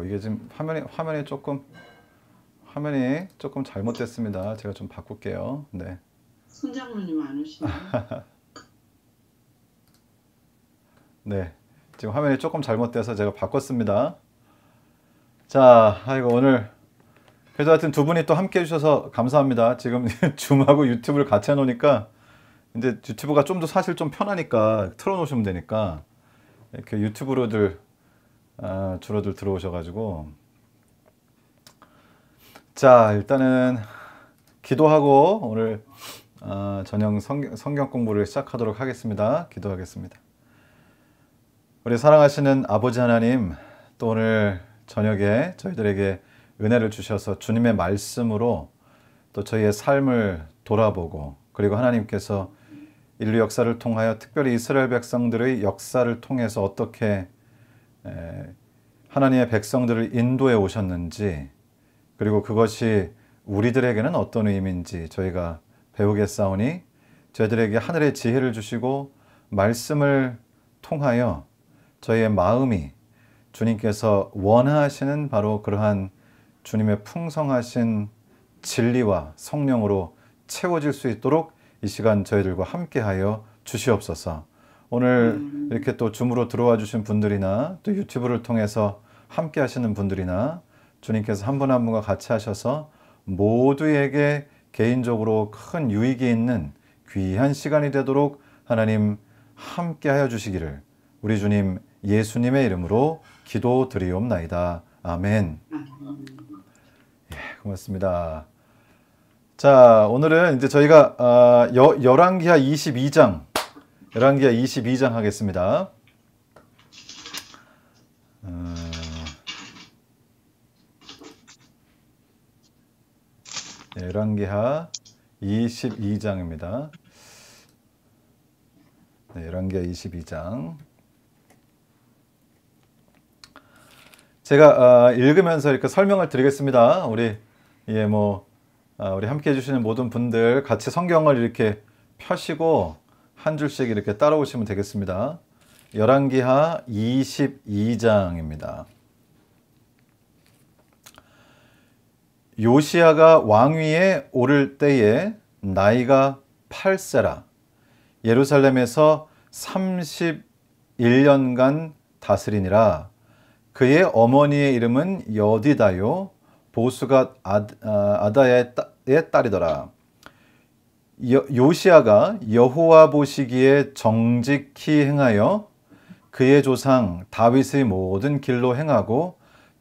그리고 이게 지금 화면이 화면이 조금 화면이 조금 잘못됐습니다. 제가 좀 바꿀게요. 네. 손장로님 안 오시나요? 네. 지금 화면이 조금 잘못돼서 제가 바꿨습니다. 자, 아이고 오늘 그래서 하여튼 두 분이 또 함께 해주셔서 감사합니다. 지금 줌하고 유튜브를 같이 해놓으니까 이제 유튜브가 좀 더 사실 좀 편하니까 틀어놓으시면 되니까 이렇게 유튜브로들 아, 줄어들 들어오셔가지고 자 일단은 기도하고 오늘 아, 전형 성경, 성경 공부를 시작하도록 하겠습니다. 기도하겠습니다. 우리 사랑하시는 아버지 하나님 또 오늘 저녁에 저희들에게 은혜를 주셔서 주님의 말씀으로 또 저희의 삶을 돌아보고 그리고 하나님께서 인류 역사를 통하여 특별히 이스라엘 백성들의 역사를 통해서 어떻게 예, 하나님의 백성들을 인도해 오셨는지 그리고 그것이 우리들에게는 어떤 의미인지 저희가 배우겠사오니 저희들에게 하늘의 지혜를 주시고 말씀을 통하여 저희의 마음이 주님께서 원하시는 바로 그러한 주님의 풍성하신 진리와 성령으로 채워질 수 있도록 이 시간 저희들과 함께하여 주시옵소서. 오늘 음. 이렇게 또 줌으로 들어와 주신 분들이나 또 유튜브를 통해서 함께 하시는 분들이나 주님께서 한 분한 한 분과 같이 하셔서 모두에게 개인적으로 큰 유익이 있는 귀한 시간이 되도록 하나님 함께 하여 주시기를 우리 주님 예수님의 이름으로 기도드리옵나이다. 아멘. 예, 고맙습니다. 자, 오늘은 이제 저희가 어, 여, 열왕기하 22장 열왕기하 22장 하겠습니다. 어... 열왕기하 22장입니다. 네, 열왕기하 22장. 제가 아, 읽으면서 이렇게 설명을 드리겠습니다. 우리 예, 뭐 아, 우리 함께 해주시는 모든 분들 같이 성경을 이렇게 펴시고 한 줄씩 이렇게 따라오시면 되겠습니다. 열왕기하 22장입니다. 요시아가 왕위에 오를 때에 나이가 8세라 예루살렘에서 31년간 다스리니라 그의 어머니의 이름은 여디다요 보수가 아, 아다의 딸이더라 여, 요시아가 여호와 보시기에 정직히 행하여 그의 조상 다윗의 모든 길로 행하고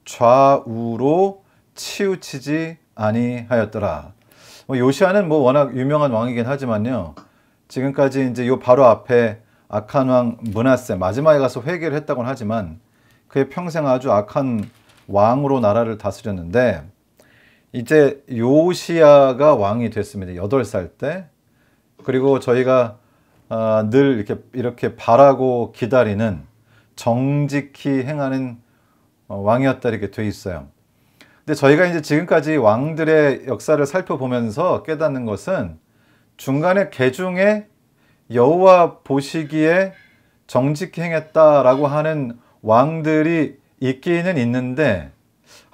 좌우로 치우치지 아니하였더라. 뭐 요시아는 뭐 워낙 유명한 왕이긴 하지만요. 지금까지 이제 요 바로 앞에 악한 왕 문하세 마지막에 가서 회개를 했다곤 하지만 그의 평생 아주 악한 왕으로 나라를 다스렸는데 이제 요시아가 왕이 됐습니다. 8살 때. 그리고 저희가 아, 늘 이렇게, 이렇게 바라고 기다리는 정직히 행하는 어, 왕이었다 이렇게 돼 있어요. 근데 저희가 이제 지금까지 왕들의 역사를 살펴보면서 깨닫는 것은 중간에 개중에 여호와 보시기에 정직히 행했다라고 하는 왕들이 있기는 있는데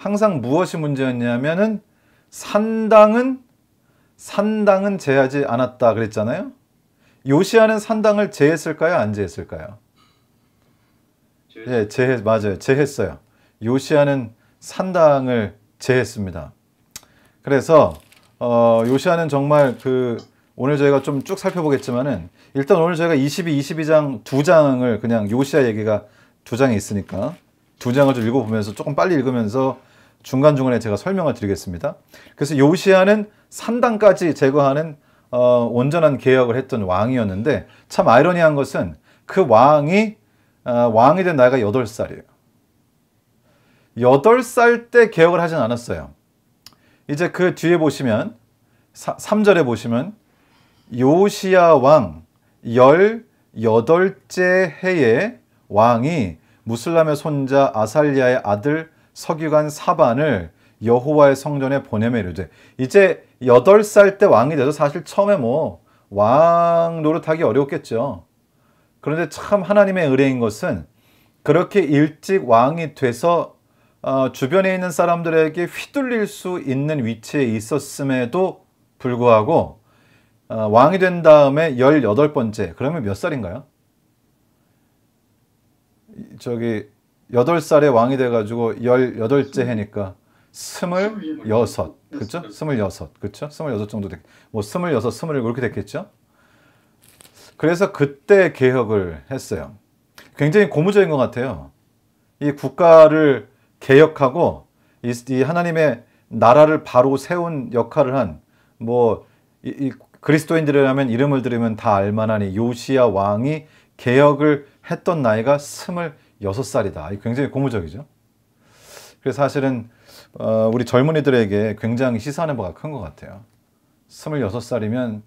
항상 무엇이 문제였냐면은 산당은 산당은 제하지 않았다 그랬잖아요. 요시아는 산당을 제했을까요? 안 제했을까요? 예, 네, 제해 맞아요. 제했어요. 요시아는 산당을 제했습니다. 그래서 어, 요시아는 정말 그 오늘 저희가 좀 쭉 살펴보겠지만은 일단 오늘 저희가 22, 22장 두 장을 그냥 요시아 얘기가 두장이 있으니까 두 장을 좀 읽어보면서 조금 빨리 읽으면서 중간중간에 제가 설명을 드리겠습니다. 그래서 요시아는 산당까지 제거하는 어, 온전한 개혁을 했던 왕이었는데 참 아이러니한 것은 그 왕이 어, 왕이 된 나이가 8살이에요. 8살 때 개혁을 하진 않았어요. 이제 그 뒤에 보시면 사, 3절에 보시면 요시야 왕 18째 해에 왕이 무슬람의 손자 아살리아의 아들 석유관 사반을 여호와의 성전에 보내며 이르되 이제 8살 때 왕이 돼서 사실 처음에 뭐 왕 노릇하기 어려웠겠죠. 그런데 참 하나님의 의뢰인 것은 그렇게 일찍 왕이 돼서 어, 주변에 있는 사람들에게 휘둘릴 수 있는 위치에 있었음에도 불구하고 어, 왕이 된 다음에 18번째 그러면 몇 살인가요? 저기 여덟 살에 왕이 돼가지고 열여덟째 음. 해니까 네, 스물여섯, 그렇죠? 스 그렇죠? 스 정도 됐, 뭐 스물여섯, 스렇게 됐겠죠? 그래서 그때 개혁을 했어요. 굉장히 고무적인 것 같아요. 이 국가를 개혁하고 이, 이 하나님의 나라를 바로 세운 역할을 한뭐 그리스도인들이라면 이름을 들으면 다 알만한 이 요시야 왕이 개혁을 했던 나이가 스물 6살이다. 굉장히 고무적이죠. 그래서 사실은 어, 우리 젊은이들에게 굉장히 시사하는 바가 큰 것 같아요. 26살이면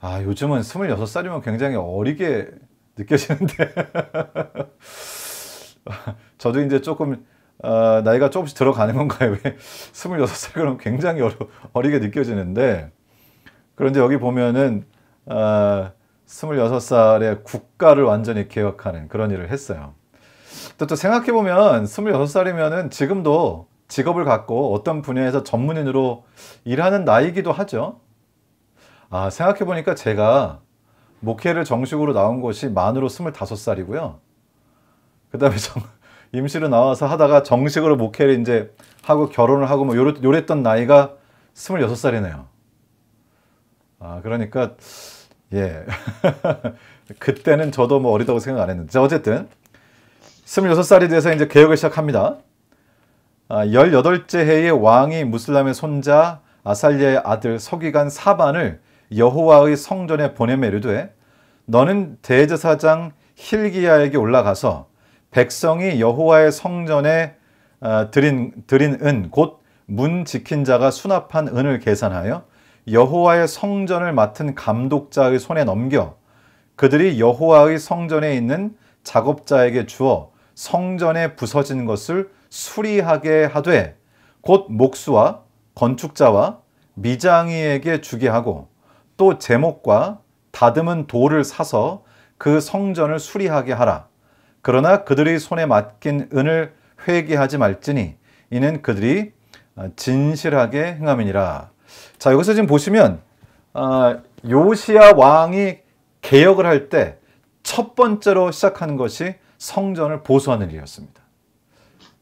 아 요즘은 26살이면 굉장히 어리게 느껴지는데 저도 이제 조금 어, 나이가 조금씩 들어가는 건가요? 왜 26살 그럼 굉장히 어려, 어리게 느껴지는데 그런데 여기 보면은 어, 26살에 국가를 완전히 개혁하는 그런 일을 했어요. 또, 또 생각해보면 26살이면은 지금도 직업을 갖고 어떤 분야에서 전문인으로 일하는 나이기도 하죠. 아, 생각해보니까 제가 목회를 정식으로 나온 것이 만으로 25살이고요. 그 다음에 임시로 나와서 하다가 정식으로 목회를 이제 하고 결혼을 하고 뭐 요랬, 요랬던 나이가 26살이네요. 아, 그러니까, 예. 그때는 저도 뭐 어리다고 생각 안 했는데. 어쨌든. 26살이 돼서 이제 개혁을 시작합니다. 18째 아, 해에 왕이 무슬람의 손자 아살리의 아들 서기관 사반을 여호와의 성전에 보내며 이되 너는 대제사장 힐기야에게 올라가서 백성이 여호와의 성전에 아, 드린, 드린 은, 곧 문 지킨 자가 수납한 은을 계산하여 여호와의 성전을 맡은 감독자의 손에 넘겨 그들이 여호와의 성전에 있는 작업자에게 주어 성전에 부서진 것을 수리하게 하되 곧 목수와 건축자와 미장이에게 주게 하고 또 제목과 다듬은 돌을 사서 그 성전을 수리하게 하라. 그러나 그들이 손에 맡긴 은을 회개하지 말지니 이는 그들이 어, 진실하게 행함이니라. 자 여기서 지금 보시면 어, 요시야 왕이 개혁을 할 때 첫 번째로 시작하는 것이 성전을 보수하는 일이었습니다.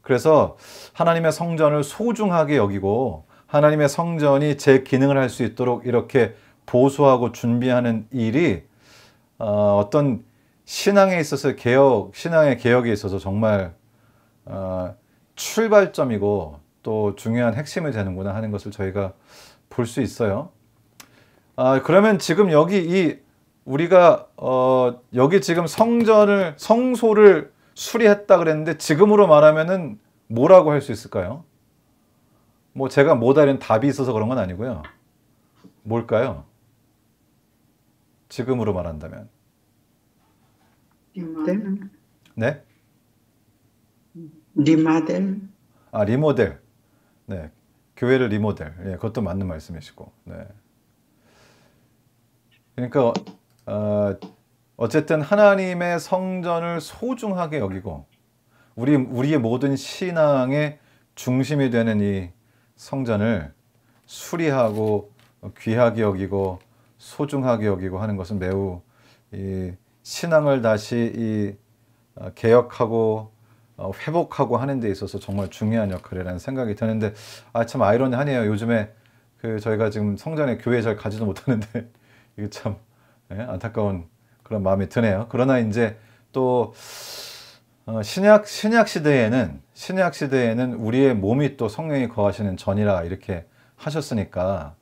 그래서 하나님의 성전을 소중하게 여기고 하나님의 성전이 제 기능을 할 수 있도록 이렇게 보수하고 준비하는 일이 어, 떤 신앙에 있어서 개혁, 신앙의 개혁에 있어서 정말 어, 출발점이고 또 중요한 핵심이 되는구나 하는 것을 저희가 볼 수 있어요. 아, 그러면 지금 여기 이 우리가 어, 여기 지금 성전을 성소를 수리했다 그랬는데 지금으로 말하면은 뭐라고 할 수 있을까요? 뭐 제가 뭐다 이 답이 있어서 그런 건 아니고요. 뭘까요? 지금으로 말한다면 리모델 네? 리모델 아 리모델 네 교회를 리모델 예 그것도 맞는 말씀이시고 네 그러니까 어, 어쨌든 하나님의 성전을 소중하게 여기고 우리 우리의 모든 신앙의 중심이 되는 이 성전을 수리하고 귀하게 여기고 소중하게 여기고 하는 것은 매우 이 신앙을 다시 이 어, 개혁하고 어, 회복하고 하는 데 있어서 정말 중요한 역할이라는 생각이 드는데 아 참 아이러니하네요. 요즘에 그 저희가 지금 성전에 교회 잘 가지도 못하는데 이게 참 예, 안타까운 그런 마음이 드네요. 그러나 이제 또 어, 신약 신약 시대에는 신약 시대에는 우리의 몸이 또 성령이 거하시는 전이라 이렇게 하셨으니까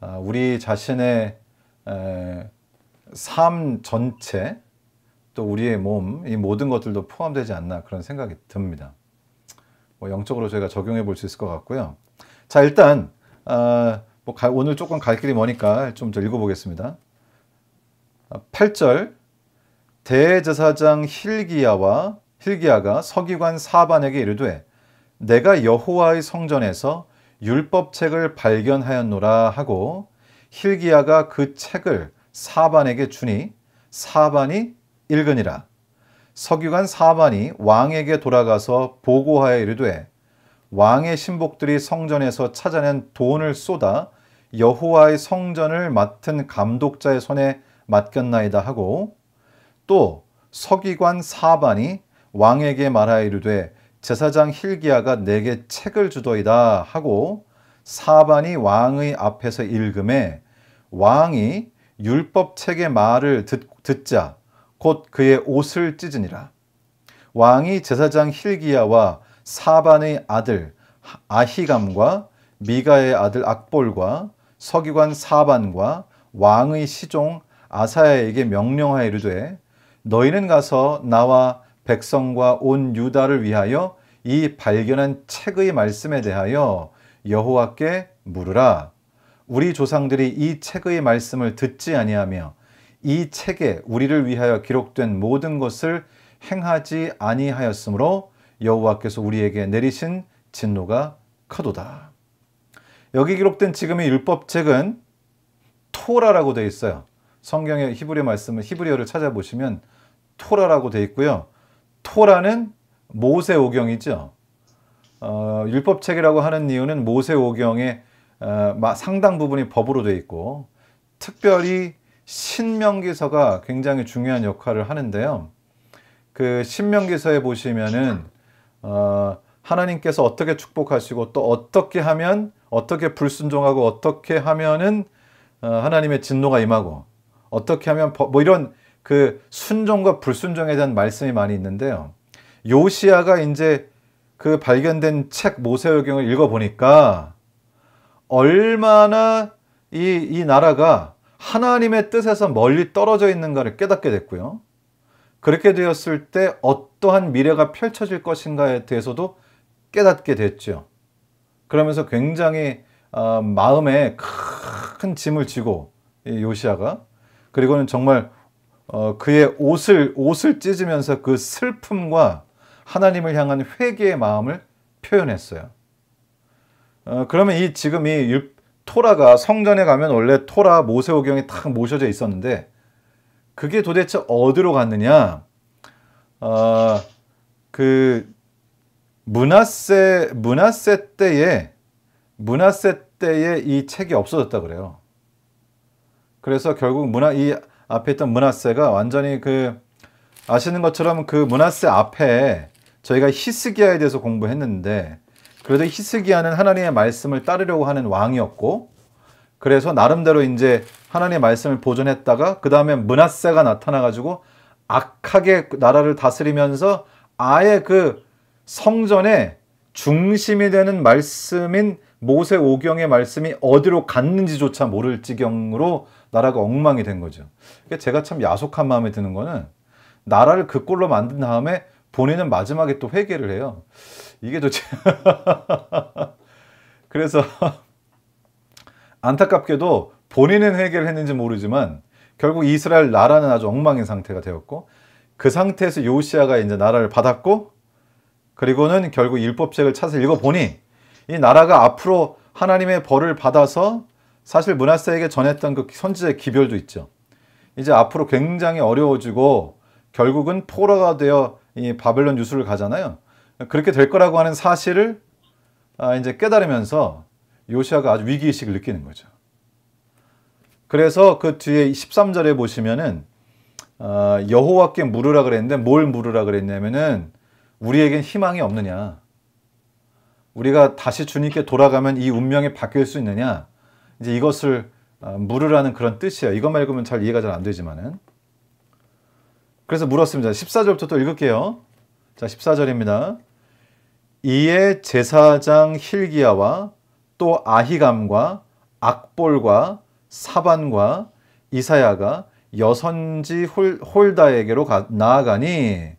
어, 우리 자신의 에, 삶 전체 또 우리의 몸 이 모든 것들도 포함되지 않나 그런 생각이 듭니다. 뭐 영적으로 저희가 적용해 볼 수 있을 것 같고요. 자 일단 어, 뭐 가, 오늘 조금 갈 길이 머니까 좀더 읽어보겠습니다. 8절 대제사장 힐기야와 힐기야가 서기관 사반에게 이르되 내가 여호와의 성전에서 율법책을 발견하였노라 하고 힐기야가 그 책을 사반에게 주니 사반이 읽으니라 서기관 사반이 왕에게 돌아가서 보고하여 이르되 왕의 신복들이 성전에서 찾아낸 돈을 쏟아 여호와의 성전을 맡은 감독자의 손에 맡겼나이다 하고 또 서기관 사반이 왕에게 말하여 이르되 제사장 힐기야가 내게 책을 주더이다 하고 사반이 왕의 앞에서 읽음에 왕이 율법책의 말을 듣, 듣자 곧 그의 옷을 찢으니라. 왕이 제사장 힐기야와 사반의 아들 아히감과 미가의 아들 악볼과 서기관 사반과 왕의 시종 아사야에게 명령하여 이르되 너희는 가서 나와 백성과 온 유다를 위하여 이 발견한 책의 말씀에 대하여 여호와께 물으라. 우리 조상들이 이 책의 말씀을 듣지 아니하며 이 책에 우리를 위하여 기록된 모든 것을 행하지 아니하였으므로 여호와께서 우리에게 내리신 진노가 크도다. 여기 기록된 지금의 율법책은 토라라고 되어 있어요. 성경의 히브리 어 말씀을 히브리어를 찾아보시면 토라라고 돼 있고요. 토라는 모세 오경이죠. 어, 율법책이라고 하는 이유는 모세 오경의 어, 상당 부분이 법으로 돼 있고 특별히 신명기서가 굉장히 중요한 역할을 하는데요. 그 신명기서에 보시면은 어, 하나님께서 어떻게 축복하시고 또 어떻게 하면 어떻게 불순종하고 어떻게 하면은 어, 하나님의 진노가 임하고 어떻게 하면 뭐 이런 그 순종과 불순종에 대한 말씀이 많이 있는데요. 요시아가 이제 그 발견된 책 모세오경을 읽어보니까 얼마나 이, 이 나라가 하나님의 뜻에서 멀리 떨어져 있는가를 깨닫게 됐고요. 그렇게 되었을 때 어떠한 미래가 펼쳐질 것인가에 대해서도 깨닫게 됐죠. 그러면서 굉장히 어, 마음에 큰 짐을 지고 요시아가 그리고는 정말 어, 그의 옷을 옷을 찢으면서 그 슬픔과 하나님을 향한 회개의 마음을 표현했어요. 어, 그러면 이 지금 이 율, 토라가 성전에 가면 원래 토라 모세오경이 딱 모셔져 있었는데 그게 도대체 어디로 갔느냐? 어, 그 문하세 문하세 때에 문하세 때에 이 책이 없어졌다 그래요. 그래서 결국 문화 이 앞에 있던 문화세가 완전히 그 아시는 것처럼 그 문화세 앞에 저희가 히스기야에 대해서 공부했는데 그래도 히스기야는 하나님의 말씀을 따르려고 하는 왕이었고 그래서 나름대로 이제 하나님의 말씀을 보존했다가 그 다음에 문화세가 나타나가지고 악하게 나라를 다스리면서 아예 그 성전에 중심이 되는 말씀인 모세 오경의 말씀이 어디로 갔는지조차 모를 지경으로 나라가 엉망이 된 거죠. 그러니까 제가 참 야속한 마음에 드는 거는 나라를 그 꼴로 만든 다음에 본인은 마지막에 또 회개를 해요. 이게 도대체 그래서 안타깝게도 본인은 회개를 했는지 모르지만 결국 이스라엘 나라는 아주 엉망인 상태가 되었고 그 상태에서 요시아가 이제 나라를 받았고 그리고는 결국 율법책을 찾아서 읽어보니 이 나라가 앞으로 하나님의 벌을 받아서 사실 문하세에게 전했던 그 선지자의 기별도 있죠. 이제 앞으로 굉장히 어려워지고 결국은 포로가 되어 이 바벨론 유수를 가잖아요. 그렇게 될 거라고 하는 사실을 아, 이제 깨달으면서 요시아가 아주 위기의식을 느끼는 거죠. 그래서 그 뒤에 13절에 보시면은 어, 여호와께 물으라 그랬는데 뭘 물으라 그랬냐면은 우리에겐 희망이 없느냐 우리가 다시 주님께 돌아가면 이 운명이 바뀔 수 있느냐 이제 이것을 어, 물으라는 그런 뜻이에요. 이것만 읽으면 잘 이해가 잘 안 되지만은. 그래서 물었습니다. 14절부터 또 읽을게요. 자, 14절입니다. 이에 제사장 힐기야와 또 아히감과 악볼과 사반과 이사야가 여선지 홀, 다에게로 가, 나아가니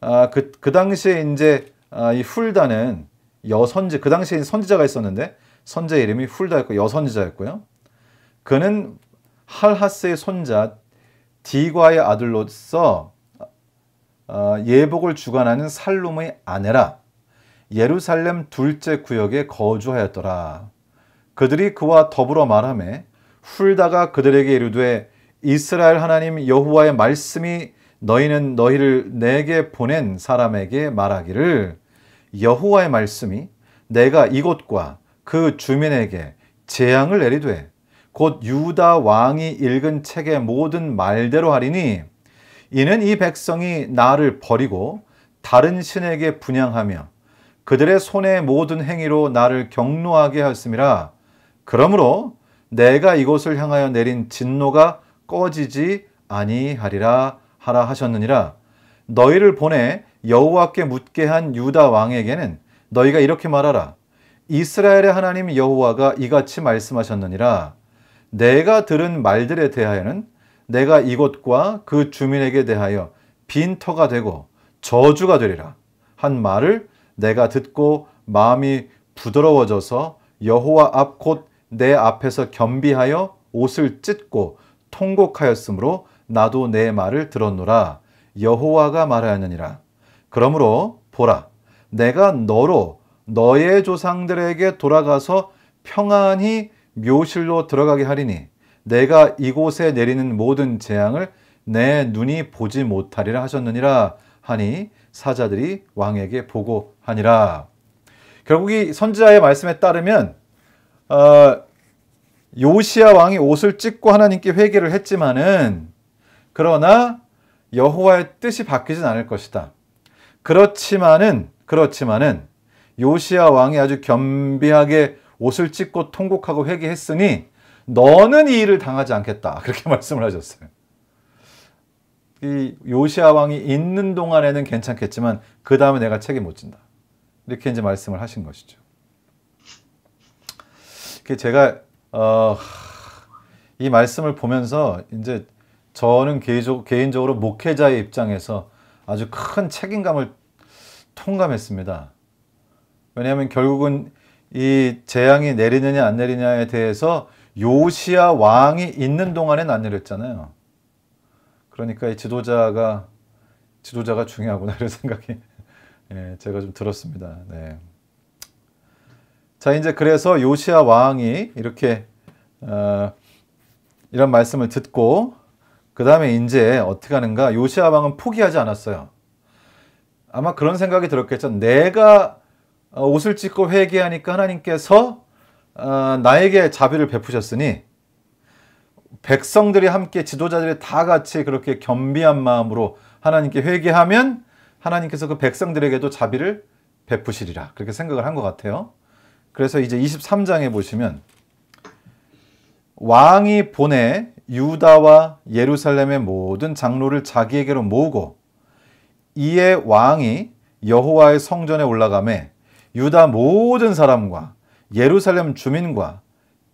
아, 그, 그 당시에 이제 아, 이 훌다는 여선지 그 당시에 선지자가 있었는데 선제 이름이 훌다였고 여선지자였고요. 그는 할하스의 손자 디과의 아들로서 어, 예복을 주관하는 살룸의 아내라 예루살렘 둘째 구역에 거주하였더라. 그들이 그와 더불어 말하며 훌다가 그들에게 이르되 이스라엘 하나님 여호와의 말씀이 너희는 너희를 내게 보낸 사람에게 말하기를 여호와의 말씀이 내가 이곳과 그 주민에게 재앙을 내리되 곧 유다 왕이 읽은 책의 모든 말대로 하리니 이는 이 백성이 나를 버리고 다른 신에게 분양하며 그들의 손의 모든 행위로 나를 경노하게 하였음이라 그러므로 내가 이곳을 향하여 내린 진노가 꺼지지 아니하리라 하라 하셨느니라 너희를 보내 여호와께 묻게 한 유다 왕에게는 너희가 이렇게 말하라 이스라엘의 하나님 여호와가 이같이 말씀하셨느니라 내가 들은 말들에 대하여는 내가 이곳과 그 주민에게 대하여 빈터가 되고 저주가 되리라 한 말을 내가 듣고 마음이 부드러워져서 여호와 앞 곧 내 앞에서 겸비하여 옷을 찢고 통곡하였으므로 나도 내 말을 들었노라 여호와가 말하였느니라 그러므로 보라 내가 너로 너의 조상들에게 돌아가서 평안히 묘실로 들어가게 하리니 내가 이곳에 내리는 모든 재앙을 내 눈이 보지 못하리라 하셨느니라 하니 사자들이 왕에게 보고하니라. 결국 이 선지자의 말씀에 따르면 어, 요시야 왕이 옷을 찢고 하나님께 회개를 했지만은 그러나 여호와의 뜻이 바뀌진 않을 것이다. 그렇지만은 그렇지만은 요시아 왕이 아주 겸비하게 옷을 찢고 통곡하고 회개했으니 너는 이 일을 당하지 않겠다. 그렇게 말씀을 하셨어요. 이 요시아 왕이 있는 동안에는 괜찮겠지만 그 다음에 내가 책임 못 진다. 이렇게 이제 말씀을 하신 것이죠. 제가 어, 이 말씀을 보면서 이제 저는 개인적으로 목회자의 입장에서 아주 큰 책임감을 통감했습니다. 왜냐하면 결국은 이 재앙이 내리느냐 안 내리냐에 대해서 요시아 왕이 있는 동안엔 안 내렸잖아요. 그러니까 이 지도자가 지도자가 중요하구나 이런 생각이 예, 제가 좀 들었습니다. 네. 자 이제 그래서 요시아 왕이 이렇게 어, 이런 말씀을 듣고 그 다음에 이제 어떻게 하는가 요시아 왕은 포기하지 않았어요. 아마 그런 생각이 들었겠죠. 내가 어, 옷을 찢고 회개하니까 하나님께서 어, 나에게 자비를 베푸셨으니 백성들이 함께 지도자들이 다 같이 그렇게 겸비한 마음으로 하나님께 회개하면 하나님께서 그 백성들에게도 자비를 베푸시리라 그렇게 생각을 한 것 같아요. 그래서 이제 23장에 보시면 왕이 보내 유다와 예루살렘의 모든 장로를 자기에게로 모으고 이에 왕이 여호와의 성전에 올라가매 유다 모든 사람과 예루살렘 주민과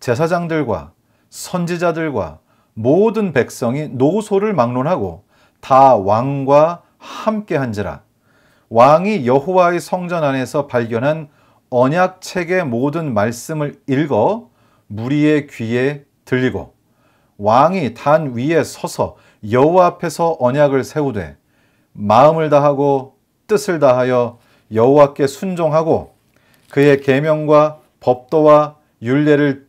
제사장들과 선지자들과 모든 백성이 노소를 막론하고 다 왕과 함께 한지라 왕이 여호와의 성전 안에서 발견한 언약 책의 모든 말씀을 읽어 무리의 귀에 들리고 왕이 단 위에 서서 여호와 앞에서 언약을 세우되 마음을 다하고 뜻을 다하여 여호와께 순종하고 그의 계명과 법도와 윤례를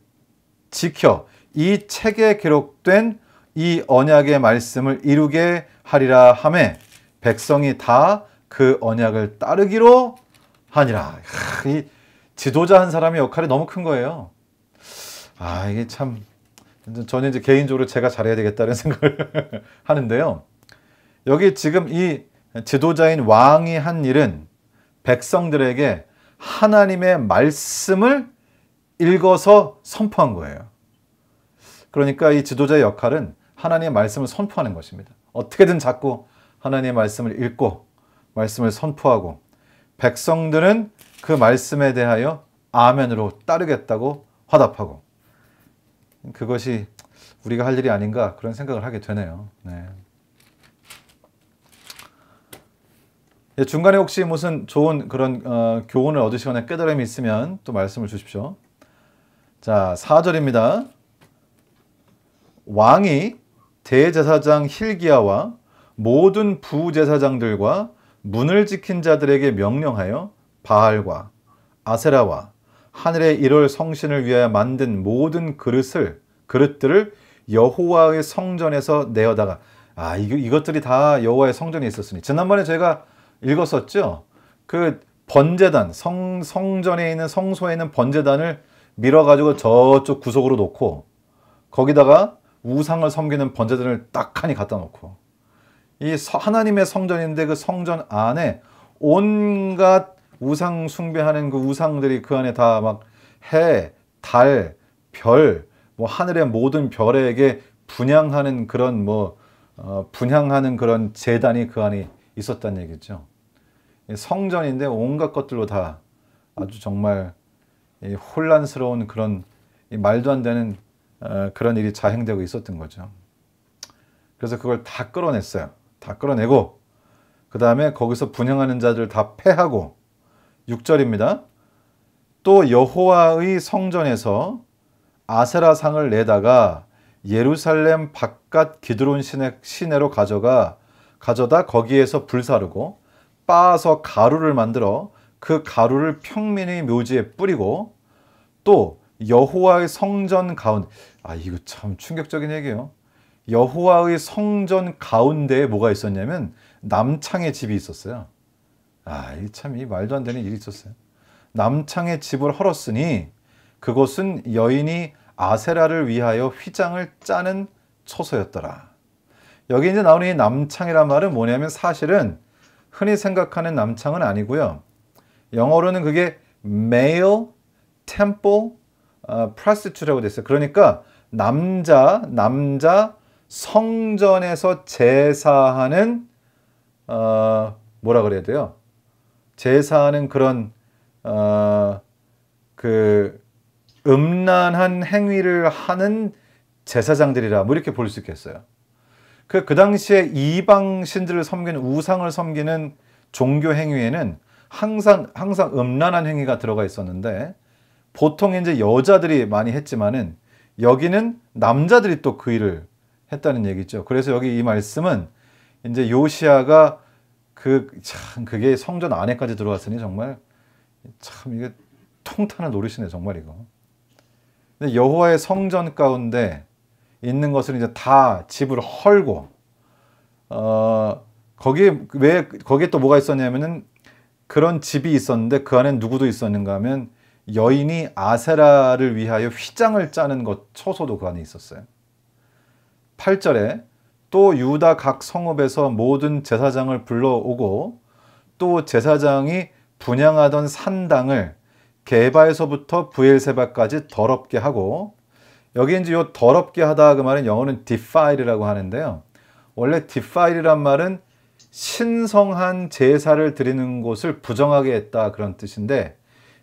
지켜 이 책에 기록된 이 언약의 말씀을 이루게 하리라 함에 백성이 다 그 언약을 따르기로 하니라. 이 지도자 한 사람의 역할이 너무 큰 거예요. 아 이게 참 저는 이제 개인적으로 제가 잘해야 되겠다는 생각을 하는데요. 여기 지금 이 지도자인 왕이 한 일은 백성들에게 하나님의 말씀을 읽어서 선포한 거예요. 그러니까 이 지도자의 역할은 하나님의 말씀을 선포하는 것입니다. 어떻게든 자꾸 하나님의 말씀을 읽고 말씀을 선포하고 백성들은 그 말씀에 대하여 아멘으로 따르겠다고 화답하고 그것이 우리가 할 일이 아닌가 그런 생각을 하게 되네요. 네. 예, 중간에 혹시 무슨 좋은 그런 어, 교훈을 얻으시거나 깨달음이 있으면 또 말씀을 주십시오. 자, 4절입니다. 왕이 대제사장 힐기야와 모든 부제사장들과 문을 지킨 자들에게 명령하여 바알과 아세라와 하늘의 일월 성신을 위하여 만든 모든 그릇을 그릇들을 여호와의 성전에서 내어다가 아 이것들이 다 여호와의 성전에 있었으니 지난번에 저희가 읽었었죠. 그 번제단, 성, 성전에 있는 성소에 있는 번제단을 밀어가지고 저쪽 구석으로 놓고 거기다가 우상을 섬기는 번제단을 딱하니 갖다 놓고 이 하나님의 성전인데 그 성전 안에 온갖 우상 숭배하는 그 우상들이 그 안에 다 막 해, 달, 별, 뭐 하늘의 모든 별에게 분양하는 그런 뭐 어, 분양하는 그런 재단이 그 안에 있었단 얘기죠. 성전인데 온갖 것들로 다 아주 정말 혼란스러운 그런 말도 안 되는 어, 그런 일이 자행되고 있었던 거죠. 그래서 그걸 다 끌어냈어요. 다 끌어내고 그 다음에 거기서 분양하는 자들 다 패하고 6절입니다. 또 여호와의 성전에서 아세라 상을 내다가 예루살렘 바깥 기드론 시내, 로 가져가 가져다 거기에서 불사르고 빻아서 가루를 만들어 그 가루를 평민의 묘지에 뿌리고 또 여호와의 성전 가운데 아 이거 참 충격적인 얘기예요. 여호와의 성전 가운데에 뭐가 있었냐면 남창의 집이 있었어요. 아, 참이 말도 안 되는 일이 있었어요. 남창의 집을 헐었으니 그곳은 여인이 아세라를 위하여 휘장을 짜는 초소였더라. 여기 이제 나오는 이 남창이란 말은 뭐냐면 사실은 흔히 생각하는 남창은 아니고요. 영어로는 그게 male temple 어, prostitute라고 돼 있어요. 그러니까 남자, 남자 성전에서 제사하는 어, 뭐라 그래야 돼요? 제사하는 그런 어, 그 음란한 행위를 하는 제사장들이라 뭐 이렇게 볼 수 있겠어요. 그, 그 당시에 이방 신들을 섬기는 우상을 섬기는 종교 행위에는 항상 항상 음란한 행위가 들어가 있었는데 보통 이제 여자들이 많이 했지만은 여기는 남자들이 또 그 일을 했다는 얘기죠. 그래서 여기 이 말씀은 이제 요시아가 그 참 그게 성전 안에까지 들어왔으니 정말 참 이게 통탄을 노리시네 정말 이거. 여호와의 성전 가운데 있는 것을 이제 다 집을 헐고 어 거기에 왜 거기에 또 뭐가 있었냐면은 그런 집이 있었는데 그 안에 누구도 있었는가 하면 여인이 아세라를 위하여 휘장을 짜는 것처소도그 안에 있었어요. 8절에 또 유다 각 성읍에서 모든 제사장을 불러오고 또 제사장이 분양하던 산당을 개바에서부터 부엘세바까지 더럽게 하고 여기 이제 요 더럽게 하다 그 말은 영어는 defile이라고 하는데요. 원래 defile이란 말은 신성한 제사를 드리는 곳을 부정하게 했다 그런 뜻인데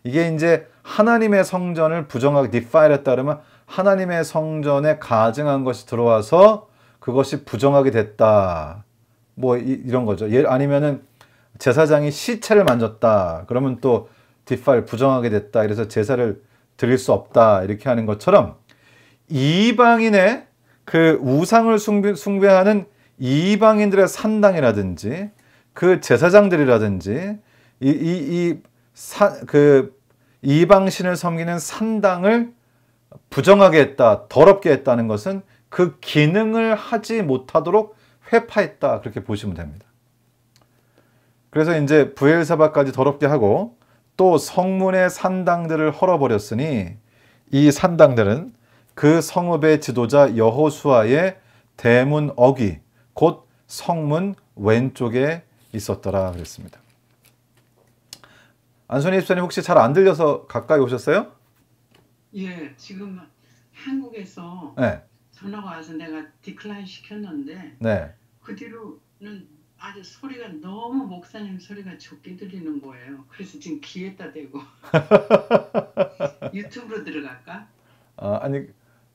이게 이제 하나님의 성전을 부정하게 defile했다 그러면 하나님의 성전에 가증한 것이 들어와서 그것이 부정하게 됐다. 뭐 이, 런 거죠. 예 아니면은 제사장이 시체를 만졌다. 그러면 또디파일 부정하게 됐다. 그래서 제사를 드릴 수 없다. 이렇게 하는 것처럼 이방인의 그 우상을 숭배, 하는 이방인들의 산당이라든지 그 제사장들이라든지 이, 이, 이 사, 그 이방신을 섬기는 산당을 부정하게 했다, 더럽게 했다는 것은 그 기능을 하지 못하도록 회파했다 그렇게 보시면 됩니다. 그래서 이제 부엘사바까지 더럽게 하고 또 성문의 산당들을 헐어버렸으니 이 산당들은 그 성읍의 지도자 여호수아의 대문 어귀 곧 성문 왼쪽에 있었더라 그랬습니다. 안선희 집사님 혹시 잘 안 들려서 가까이 오셨어요? 예, 지금 한국에서 네. 전화가 와서 내가 디클라인 시켰는데 네. 그 뒤로는 아주 소리가 너무 목사님 소리가 적게 들리는 거예요. 그래서 지금 귀에다 대고 유튜브로 들어갈까? 아, 아니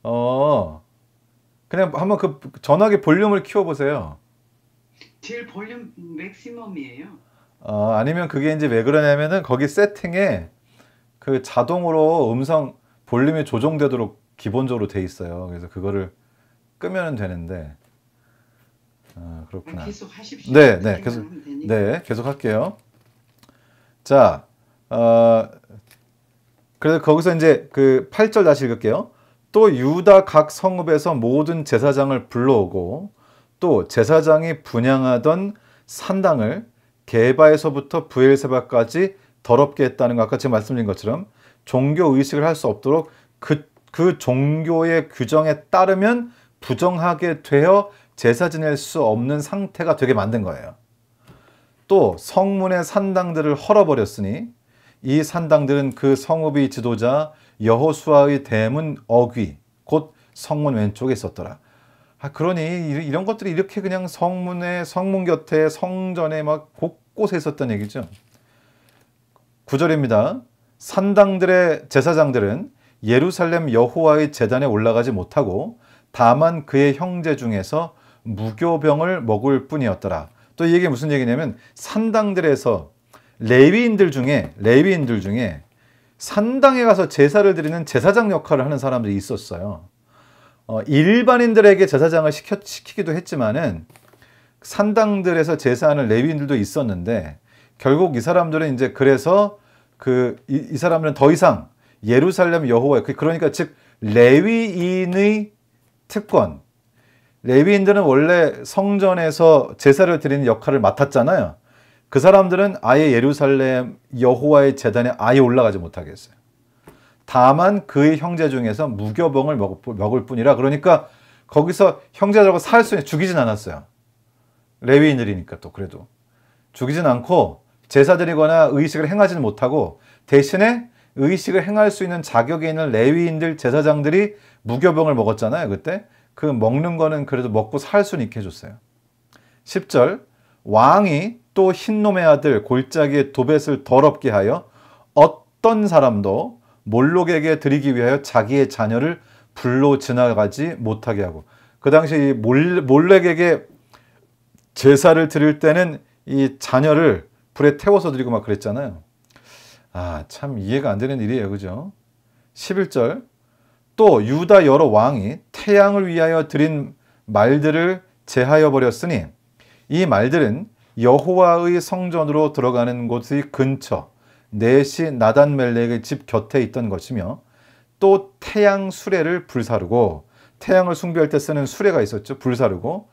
어. 그냥 한번 그 전화기 볼륨을 키워보세요. 제일 볼륨 맥시멈이에요. 어, 아니면 그게 이제 왜 그러냐면은 거기 세팅에 그 자동으로 음성 볼륨이 조정되도록 기본적으로 돼 있어요. 그래서 그거를 끄면 되는데. 아, 그렇구나. 계속 하십시오. 네, 네, 계속 네, 계속 할게요. 자, 어, 그래서 거기서 이제 그 8절 다시 읽을게요. 또 유다 각 성읍에서 모든 제사장을 불러오고 또 제사장이 분양하던 산당을 개바에서부터 부엘세바까지 더럽게 했다는 것 아까 제가 말씀드린 것처럼 종교 의식을 할 수 없도록 그, 그 종교의 규정에 따르면 부정하게 되어 제사 지낼 수 없는 상태가 되게 만든 거예요. 또 성문의 산당들을 헐어버렸으니 이 산당들은 그 성읍의 지도자 여호수아의 대문 어귀 곧 성문 왼쪽에 있었더라. 아 그러니 이런 것들이 이렇게 그냥 성문에 성문 곁에 성전에 막 곳곳에 있었던 얘기죠. 9절입니다. 산당들의 제사장들은 예루살렘 여호와의 재단에 올라가지 못하고 다만 그의 형제 중에서 무교병을 먹을 뿐이었더라. 또이얘 무슨 얘기냐면 산당들에서 레위인들 중에 레위인들 중에 산당에 가서 제사를 드리는 제사장 역할을 하는 사람들이 있었어요. 어, 일반인들에게 제사장을 시켜, 시키기도 했지만은 산당들에서 제사하는 레위인들도 있었는데 결국 이 사람들은 이제 그래서 그이 이 사람들은 더 이상 예루살렘 여호와의 그, 그러니까 즉 레위인의 특권 레위인들은 원래 성전에서 제사를 드리는 역할을 맡았잖아요. 그 사람들은 아예 예루살렘 여호와의 재단에 아예 올라가지 못하겠어요. 다만 그의 형제 중에서 무교병을 먹을 뿐이라 그러니까 거기서 형제들하고 살 수 있는 죽이진 않았어요. 레위인들이니까 또 그래도 죽이진 않고 제사들이거나 의식을 행하지는 못하고 대신에 의식을 행할 수 있는 자격이 있는 레위인들 제사장들이 무교병을 먹었잖아요 그때 그 먹는 거는 그래도 먹고 살 수는 있게 해줬어요 10절 왕이 또 흰놈의 아들 골짜기의 도벳을 더럽게 하여 어떤 사람도 몰록에게 드리기 위하여 자기의 자녀를 불로 지나가지 못하게 하고 그 당시 이 몰렉에게 제사를 드릴 때는 이 자녀를 불에 태워서 드리고 막 그랬잖아요. 아, 참 이해가 안 되는 일이에요. 그죠? 11절. 또 유다 여러 왕이 태양을 위하여 드린 말들을 제하여 버렸으니 이 말들은 여호와의 성전으로 들어가는 곳의 근처 내시 나단 멜렉의 집 곁에 있던 것이며 또 태양 수레를 불사르고 태양을 숭배할 때 쓰는 수레가 있었죠. 불사르고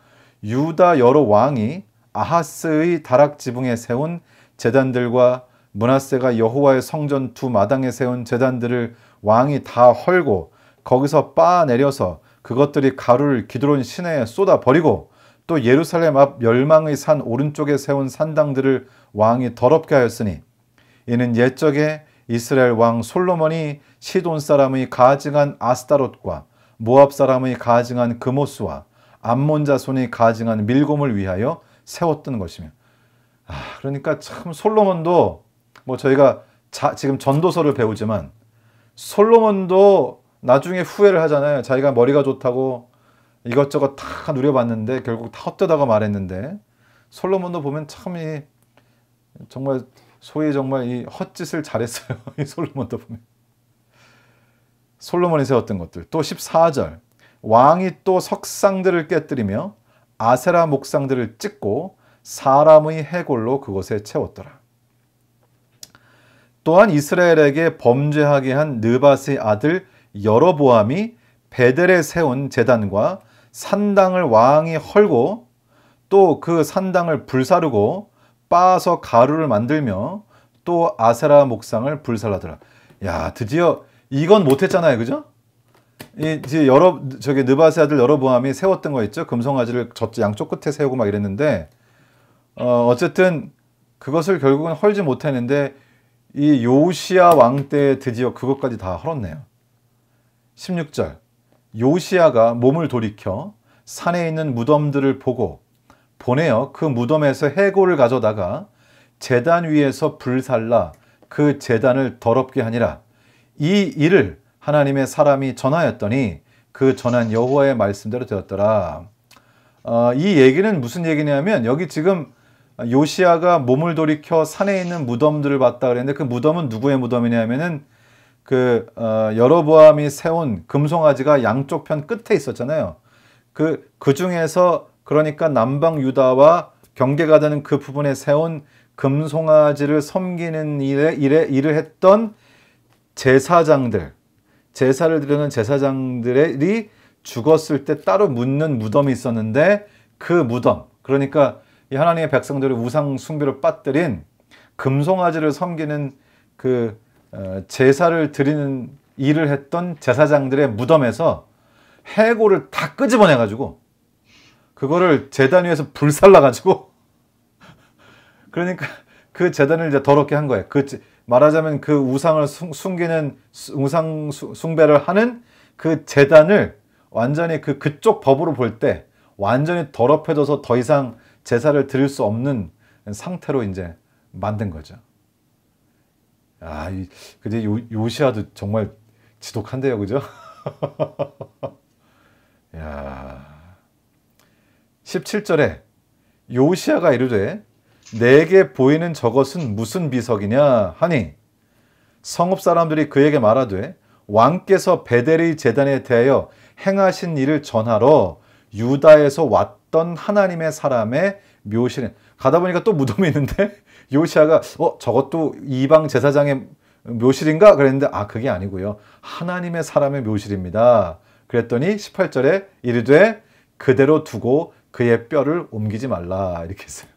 유다 여러 왕이 아하스의 다락 지붕에 세운 재단들과 문하세가 여호와의 성전 두 마당에 세운 재단들을 왕이 다 헐고 거기서 빠내려서 그것들이 가루를 기드론 시내에 쏟아버리고 또 예루살렘 앞 멸망의 산 오른쪽에 세운 산당들을 왕이 더럽게 하였으니 이는 옛적에 이스라엘 왕 솔로몬이 시돈 사람의 가증한 아스타롯과 모압 사람의 가증한 금오스와 암몬 자손이 가증한 밀곰을 위하여 세웠던 것이며 아, 그러니까 참 솔로몬도 뭐 저희가 자, 지금 전도서를 배우지만 솔로몬도 나중에 후회를 하잖아요. 자기가 머리가 좋다고 이것저것 다 누려봤는데 결국 다 헛되다고 말했는데 솔로몬도 보면 참이 정말 소위 정말 이 헛짓을 잘했어요. 이 솔로몬도 보면. 솔로몬이 세웠던 것들. 또 14절. 왕이 또 석상들을 깨뜨리며 아세라 목상들을 찍고 사람의 해골로 그곳에 채웠더라. 또한 이스라엘에게 범죄하게 한 느바스의 아들 여로보암이 베델에 세운 재단과 산당을 왕이 헐고 또 그 산당을 불사르고 빻아서 가루를 만들며 또 아세라 목상을 불살라더라. 야 드디어 이건 못했잖아요, 그죠? 이제 여러 저기 느바세 아들 여러보암이 세웠던 거 있죠? 금송아지를 저쪽 양쪽 끝에 세우고 막 이랬는데 어, 어쨌든 그것을 결국은 헐지 못했는데 이 요시야 왕 때 드디어 그것까지 다 헐었네요. 16절 요시아가 몸을 돌이켜 산에 있는 무덤들을 보고 보내어 그 무덤에서 해골을 가져다가 재단 위에서 불살라 그 재단을 더럽게 하니라. 이 일을 하나님의 사람이 전하였더니 그 전한 여호와의 말씀대로 되었더라. 어, 이 얘기는 무슨 얘기냐면 여기 지금 요시아가 몸을 돌이켜 산에 있는 무덤들을 봤다 그랬는데 그 무덤은 누구의 무덤이냐면은 그 어, 여로보암이 세운 금송아지가 양쪽 편 끝에 있었잖아요. 그, 그 중에서 그러니까 남방 유다와 경계가 되는 그 부분에 세운 금송아지를 섬기는 일에, 일에 일을 했던 제사장들, 제사를 드리는 제사장들이 죽었을 때 따로 묻는 무덤이 있었는데 그 무덤, 그러니까 이 하나님의 백성들의 우상 숭배를 빠뜨린 금송아지를 섬기는 그 어, 제사를 드리는 일을 했던 제사장들의 무덤에서 해골을 다 끄집어내 가지고 그거를 재단 위에서 불살라 가지고 그러니까 그 재단을 이제 더럽게 한 거예요. 그 말하자면 그 우상을 숨, 기는 우상 숭배를 하는 그 재단을 완전히 그 그쪽 법으로 볼 때 완전히 더럽혀져서 더 이상 제사를 드릴 수 없는 상태로 이제 만든 거죠. 아, 이, 근데 요, 요시아도 정말 지독한데요, 그죠? 야 17절에 요시아가 이르되 내게 보이는 저것은 무슨 비석이냐 하니 성읍 사람들이 그에게 말하되 왕께서 베델의 재단에 대하여 행하신 일을 전하러 유다에서 왔던 하나님의 사람의 묘실에 가다 보니까 또 무덤이 있는데 요시아가 어 저것도 이방 제사장의 묘실인가 그랬는데 아 그게 아니고요. 하나님의 사람의 묘실입니다. 그랬더니 18절에 이르되 그대로 두고 그의 뼈를 옮기지 말라 이렇게 했어요.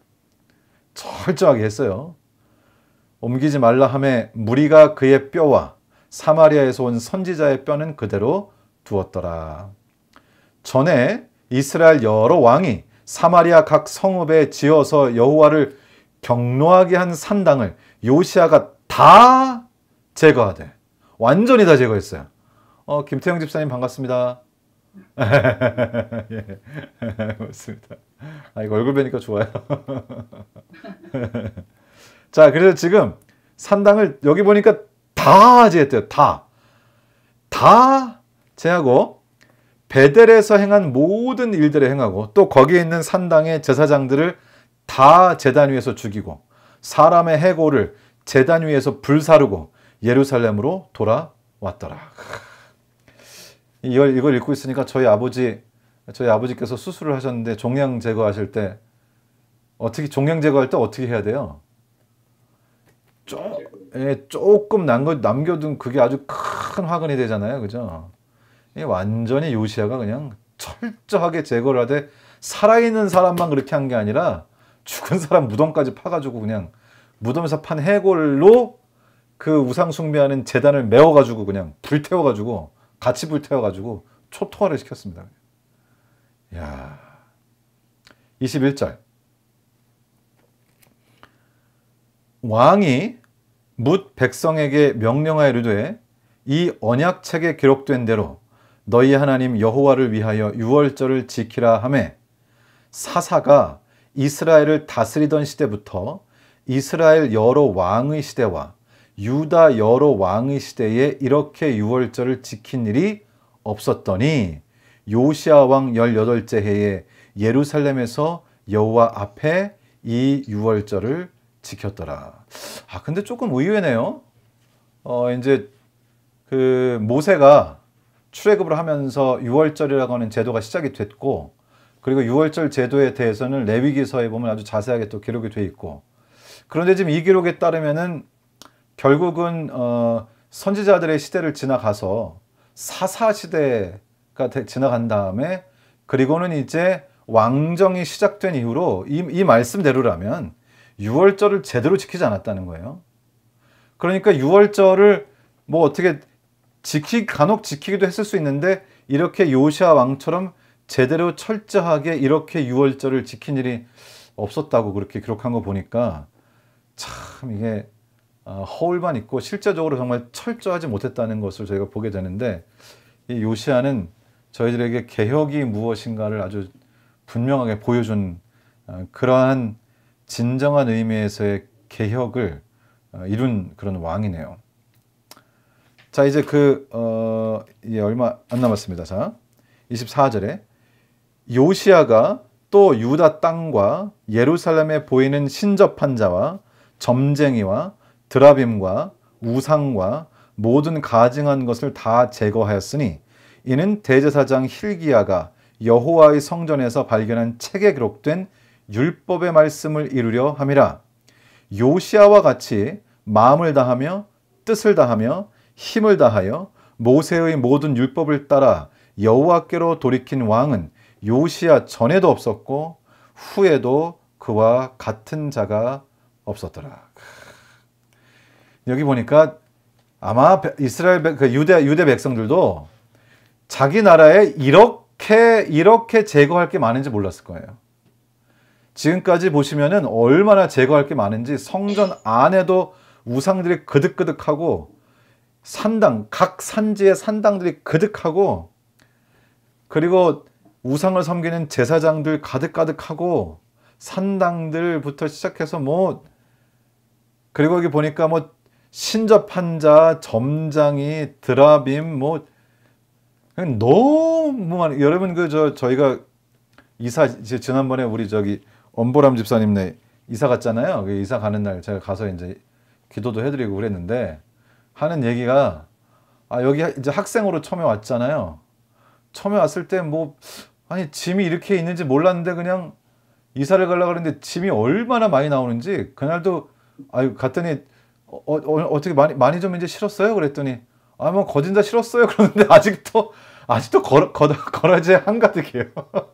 철저하게 했어요. 옮기지 말라 함에 무리가 그의 뼈와 사마리아에서 온 선지자의 뼈는 그대로 두었더라. 전에 이스라엘 여러 왕이 사마리아 각 성읍에 지어서 여호와를 경로하게 한 산당을 요시아가 다 제거하되 완전히 다 제거했어요. 어, 김태형 집사님 반갑습니다. 예, 맞습니다. 아, 이거 얼굴 뵈니까 좋아요. 자, 그래서 지금 산당을 여기 보니까 다 제했대요. 다. 다 제하고 베델에서 행한 모든 일들을 행하고 또 거기에 있는 산당의 제사장들을 다 재단 위에서 죽이고 사람의 해고를 재단 위에서 불사르고 예루살렘으로 돌아왔더라. 이걸, 이걸 읽고 있으니까 저희 아버지, 저희 아버지께서 수술을 하셨는데 종양 제거하실 때 어떻게, 종양 제거할 때 어떻게 해야 돼요? 쪼, 예, 조금 남겨, 남겨둔 그게 아주 큰 화근이 되잖아요. 그죠? 예, 완전히 요시아가 그냥 철저하게 제거를 하되 살아있는 사람만 그렇게 한 게 아니라 죽은 사람 무덤까지 파가지고 그냥 무덤에서 판 해골로 그 우상 숭배하는 재단을 메워가지고 그냥 불태워가지고 같이 불태워가지고 초토화를 시켰습니다. 야 21절 왕이 묻 백성에게 명령하여 이르되 이 언약책에 기록된 대로 너희 하나님 여호와를 위하여 유월절을 지키라 하매 사사가 이스라엘을 다스리던 시대부터 이스라엘 여러 왕의 시대와 유다 여러 왕의 시대에 이렇게 유월절을 지킨 일이 없었더니 요시아 왕 18째 해에 예루살렘에서 여호와 앞에 이 유월절을 지켰더라. 아 근데 조금 의외네요. 어 이제 그 모세가 출애굽을 하면서 유월절이라고 하는 제도가 시작이 됐고 그리고 유월절 제도에 대해서는 레위기서에 보면 아주 자세하게 또 기록이 돼 있고 그런데 지금 이 기록에 따르면은 결국은 어, 선지자들의 시대를 지나가서 사사 시대가 지나간 다음에 그리고는 이제 왕정이 시작된 이후로 이, 이 말씀대로라면 유월절을 제대로 지키지 않았다는 거예요. 그러니까 유월절을뭐 어떻게 지키 간혹 지키기도 했을 수 있는데 이렇게 요시아 왕처럼 제대로 철저하게 이렇게 유월절을 지킨 일이 없었다고 그렇게 기록한 거 보니까 참 이게 아, 허울만 있고 실제적으로 정말 철저하지 못했다는 것을 저희가 보게 되는데 이 요시아는 저희들에게 개혁이 무엇인가를 아주 분명하게 보여준 아, 그러한 진정한 의미에서의 개혁을 아, 이룬 그런 왕이네요. 자 이제 그 어, 예, 얼마 안 남았습니다. 자 24절에 요시아가 또 유다 땅과 예루살렘에 보이는 신접한 자와 점쟁이와 드라빔과 우상과 모든 가증한 것을 다 제거하였으니 이는 대제사장 힐기야가 여호와의 성전에서 발견한 책에 기록된 율법의 말씀을 이루려 함이라. 요시아와 같이 마음을 다하며 뜻을 다하며 힘을 다하여 모세의 모든 율법을 따라 여호와께로 돌이킨 왕은 요시야 전에도 없었고 후에도 그와 같은 자가 없었더라. 여기 보니까 아마 이스라엘 그 유대 유대 백성들도 자기 나라에 이렇게 이렇게 제거할 게 많은지 몰랐을 거예요. 지금까지 보시면은 얼마나 제거할 게 많은지 성전 안에도 우상들이 그득그득하고 산당 각 산지의 산당들이 그득하고 그리고 우상을 섬기는 제사장들 가득가득하고 산당들부터 시작해서 뭐 그리고 여기 보니까 뭐 신접한 자, 점장이, 드라빔 뭐 너무 많 여러분 그 저 저희가 이사 지난번에 우리 저기 엄보람 집사님네 이사 갔잖아요. 그 이사 가는 날 제가 가서 이제 기도도 해드리고 그랬는데 하는 얘기가 아 여기 이제 학생으로 처음에 왔잖아요. 처음에 왔을 때뭐 아니 짐이 이렇게 있는지 몰랐는데 그냥 이사를 가려고 그랬는데 짐이 얼마나 많이 나오는지 그날도 아유 갔더니 어, 어, 어 어떻게 많이 많이 좀 이제 실었어요 그랬더니 아 뭐 거진 다 실었어요 그러는데 아직도 아직도 거, 거, 거라지 한가득이에요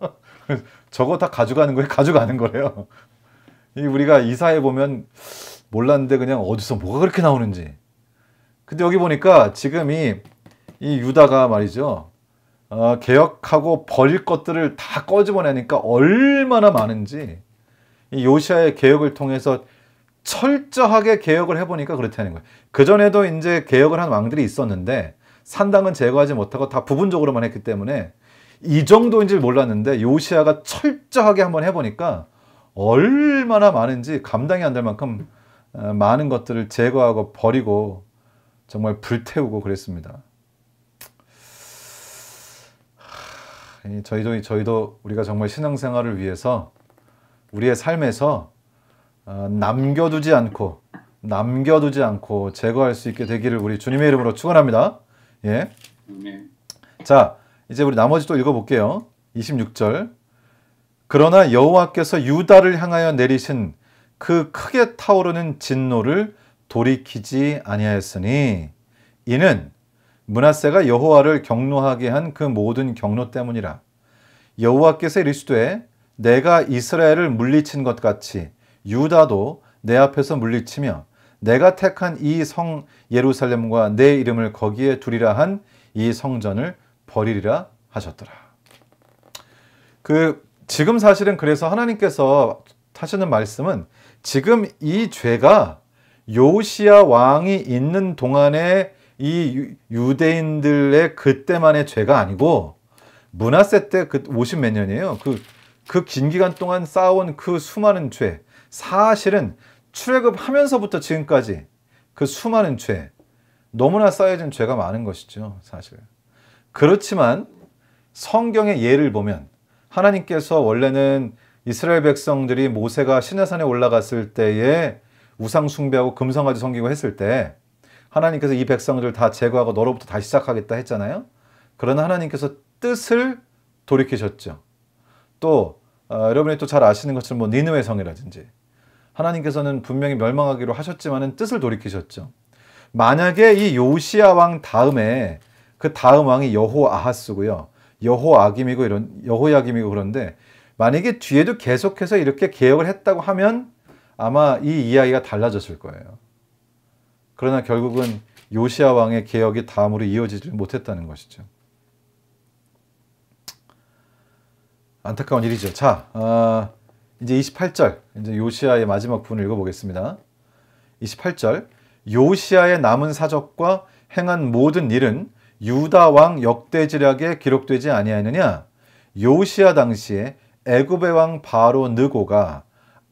저거 다 가져가는 거예요 가져가는 거래요 이 우리가 이사해 보면 몰랐는데 그냥 어디서 뭐가 그렇게 나오는지 근데 여기 보니까 지금 이, 이 유다가 말이죠 어, 개혁하고 버릴 것들을 다 꺼집어내니까 얼마나 많은지 이 요시아의 개혁을 통해서 철저하게 개혁을 해보니까 그렇다는 거예요. 그전에도 이제 개혁을 한 왕들이 있었는데 산당은 제거하지 못하고 다 부분적으로만 했기 때문에 이 정도인 줄 몰랐는데 요시아가 철저하게 한번 해보니까 얼마나 많은지 감당이 안 될 만큼 어, 많은 것들을 제거하고 버리고 정말 불태우고 그랬습니다. 저희도 저희도 우리가 정말 신앙생활을 위해서 우리의 삶에서 어, 남겨두지 않고 남겨두지 않고 제거할 수 있게 되기를 우리 주님의 이름으로 축원합니다. 예. 자, 이제 우리 나머지 또 읽어 볼게요. 26절. 그러나 여호와께서 유다를 향하여 내리신 그 크게 타오르는 진노를 돌이키지 아니하였으니 이는 문하세가 여호와를 경노하게 한 그 모든 경노 때문이라. 여호와께서 이르시되 내가 이스라엘을 물리친 것 같이 유다도 내 앞에서 물리치며 내가 택한 이 성 예루살렘과 내 이름을 거기에 두리라 한 이 성전을 버리리라 하셨더라. 그 지금 사실은 그래서 하나님께서 하시는 말씀은 지금 이 죄가 요시아 왕이 있는 동안에 이 유대인들의 그때만의 죄가 아니고 문화세 때 그 50몇 년이에요. 그 그 긴 기간 동안 쌓아온 그 수많은 죄 사실은 출애굽하면서부터 지금까지 그 수많은 죄 너무나 쌓여진 죄가 많은 것이죠. 사실 그렇지만 성경의 예를 보면 하나님께서 원래는 이스라엘 백성들이 모세가 시내산에 올라갔을 때에 우상 숭배하고 금성아지 섬기고 했을 때 하나님께서 이 백성들 다 제거하고 너로부터 다시 시작하겠다 했잖아요. 그러나 하나님께서 뜻을 돌이키셨죠. 또 어, 여러분이 또 잘 아시는 것처럼 뭐 니느웨 성이라든지 하나님께서는 분명히 멸망하기로 하셨지만은 뜻을 돌이키셨죠. 만약에 이 요시아 왕 다음에 그 다음 왕이 여호아하스고요. 여호아김이고 이런 여호야김이고 그런데 만약에 뒤에도 계속해서 이렇게 개혁을 했다고 하면 아마 이 이야기가 달라졌을 거예요. 그러나 결국은 요시아 왕의 개혁이 다음으로 이어지지 못했다는 것이죠. 안타까운 일이죠. 자, 어, 이제 28절, 이제 요시아의 마지막 부분을 읽어보겠습니다. 28절, 요시아의 남은 사적과 행한 모든 일은 유다 왕 역대지략에 기록되지 아니하느냐? 요시아 당시에 애굽의 왕 바로 느고가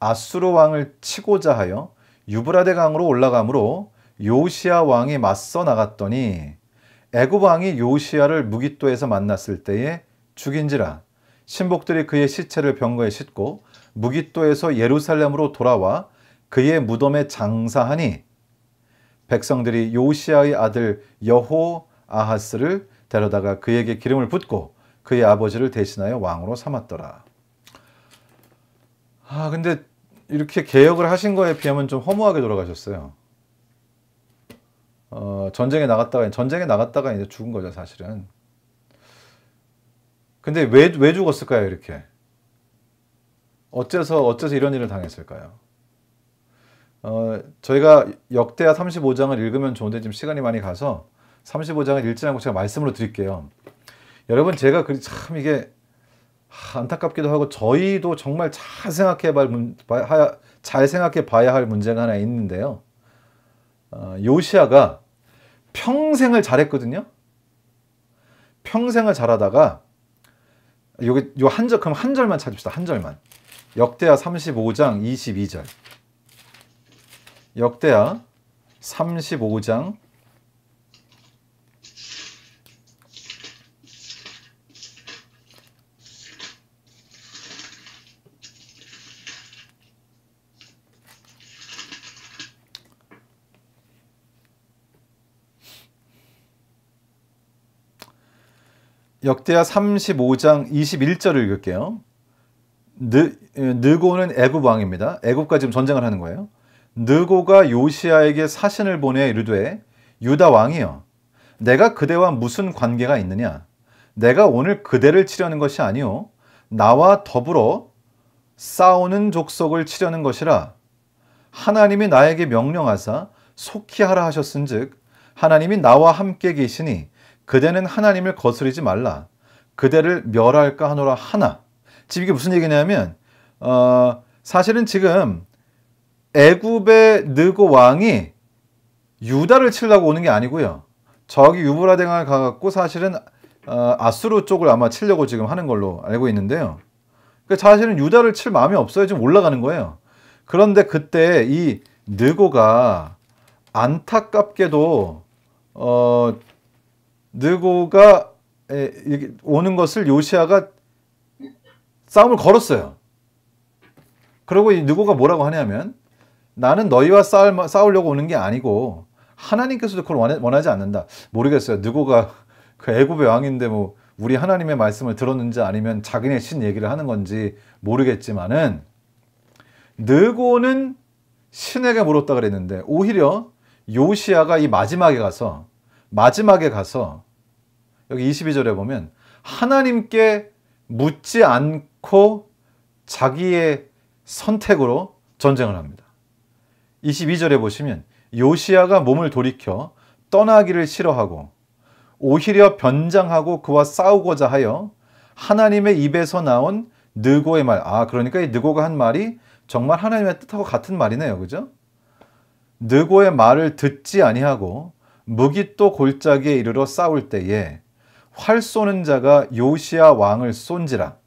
아수르 왕을 치고자 하여 유브라데 강으로 올라가므로 요시아 왕이 맞서 나갔더니 애굽 왕이 요시아를 무기도에서 만났을 때에 죽인지라 신복들이 그의 시체를 병거에 싣고 무기도에서 예루살렘으로 돌아와 그의 무덤에 장사하니 백성들이 요시아의 아들 여호 아하스를 데려다가 그에게 기름을 붓고 그의 아버지를 대신하여 왕으로 삼았더라. 아 근데 이렇게 개혁을 하신 거에 비하면 좀 허무하게 돌아가셨어요. 어, 전쟁에 나갔다가 전쟁에 나갔다가 이제 죽은 거죠 사실은. 근데 왜, 왜 죽었을까요 이렇게? 어째서 어째서 이런 일을 당했을까요? 어, 저희가 역대하 35장을 읽으면 좋은데 지금 시간이 많이 가서 35장을 읽지 않고 제가 말씀으로 드릴게요. 여러분 제가 그 참 이게 안타깝기도 하고 저희도 정말 잘 생각해 봐야 잘 생각해 봐야 할 문제가 하나 있는데요. 어, 요시아가 평생을 잘했거든요. 평생을 잘하다가 요게 요 한절 그럼 한 절만 찾읍시다. 한 절만. 역대하 35장 22절. 역대하 35장 역대하 35장 21절을 읽을게요. 느, 느고는 애굽 왕입니다. 애굽과 지금 전쟁을 하는 거예요. 느고가 요시아에게 사신을 보내 이르되 유다 왕이여 내가 그대와 무슨 관계가 있느냐 내가 오늘 그대를 치려는 것이 아니요 나와 더불어 싸우는 족속을 치려는 것이라 하나님이 나에게 명령하사 속히 하라 하셨은즉 하나님이 나와 함께 계시니 그대는 하나님을 거스르지 말라. 그대를 멸할까 하노라 하나. 지금 이게 무슨 얘기냐면 어, 사실은 지금 애굽의 느고 왕이 유다를 치려고 오는 게 아니고요. 저기 유브라댕을 가갖고 사실은 어, 아수르 쪽을 아마 치려고 지금 하는 걸로 알고 있는데요. 그러니까 사실은 유다를 칠 마음이 없어요. 지금 올라가는 거예요. 그런데 그때 이 느고가 안타깝게도 어, 느고가 오는 것을 요시아가 싸움을 걸었어요. 그리고 이 느고가 뭐라고 하냐면 나는 너희와 싸울, 싸우려고 오는 게 아니고 하나님께서도 그걸 원해, 원하지 않는다. 모르겠어요. 느고가 그 애굽의 왕인데 뭐 우리 하나님의 말씀을 들었는지 아니면 자기네 신 얘기를 하는 건지 모르겠지만은 느고는 신에게 물었다 그랬는데 오히려 요시아가 이 마지막에 가서 마지막에 가서 여기 22절에 보면 하나님께 묻지 않고 자기의 선택으로 전쟁을 합니다. 22절에 보시면 요시아가 몸을 돌이켜 떠나기를 싫어하고 오히려 변장하고 그와 싸우고자 하여 하나님의 입에서 나온 느고의 말. 아, 그러니까 이 느고가 한 말이 정말 하나님의 뜻하고 같은 말이네요. 그죠? 느고의 말을 듣지 아니하고 무기또 골짜기에 이르러 싸울 때에 활 쏘는 자가 요시아 왕을 쏜지라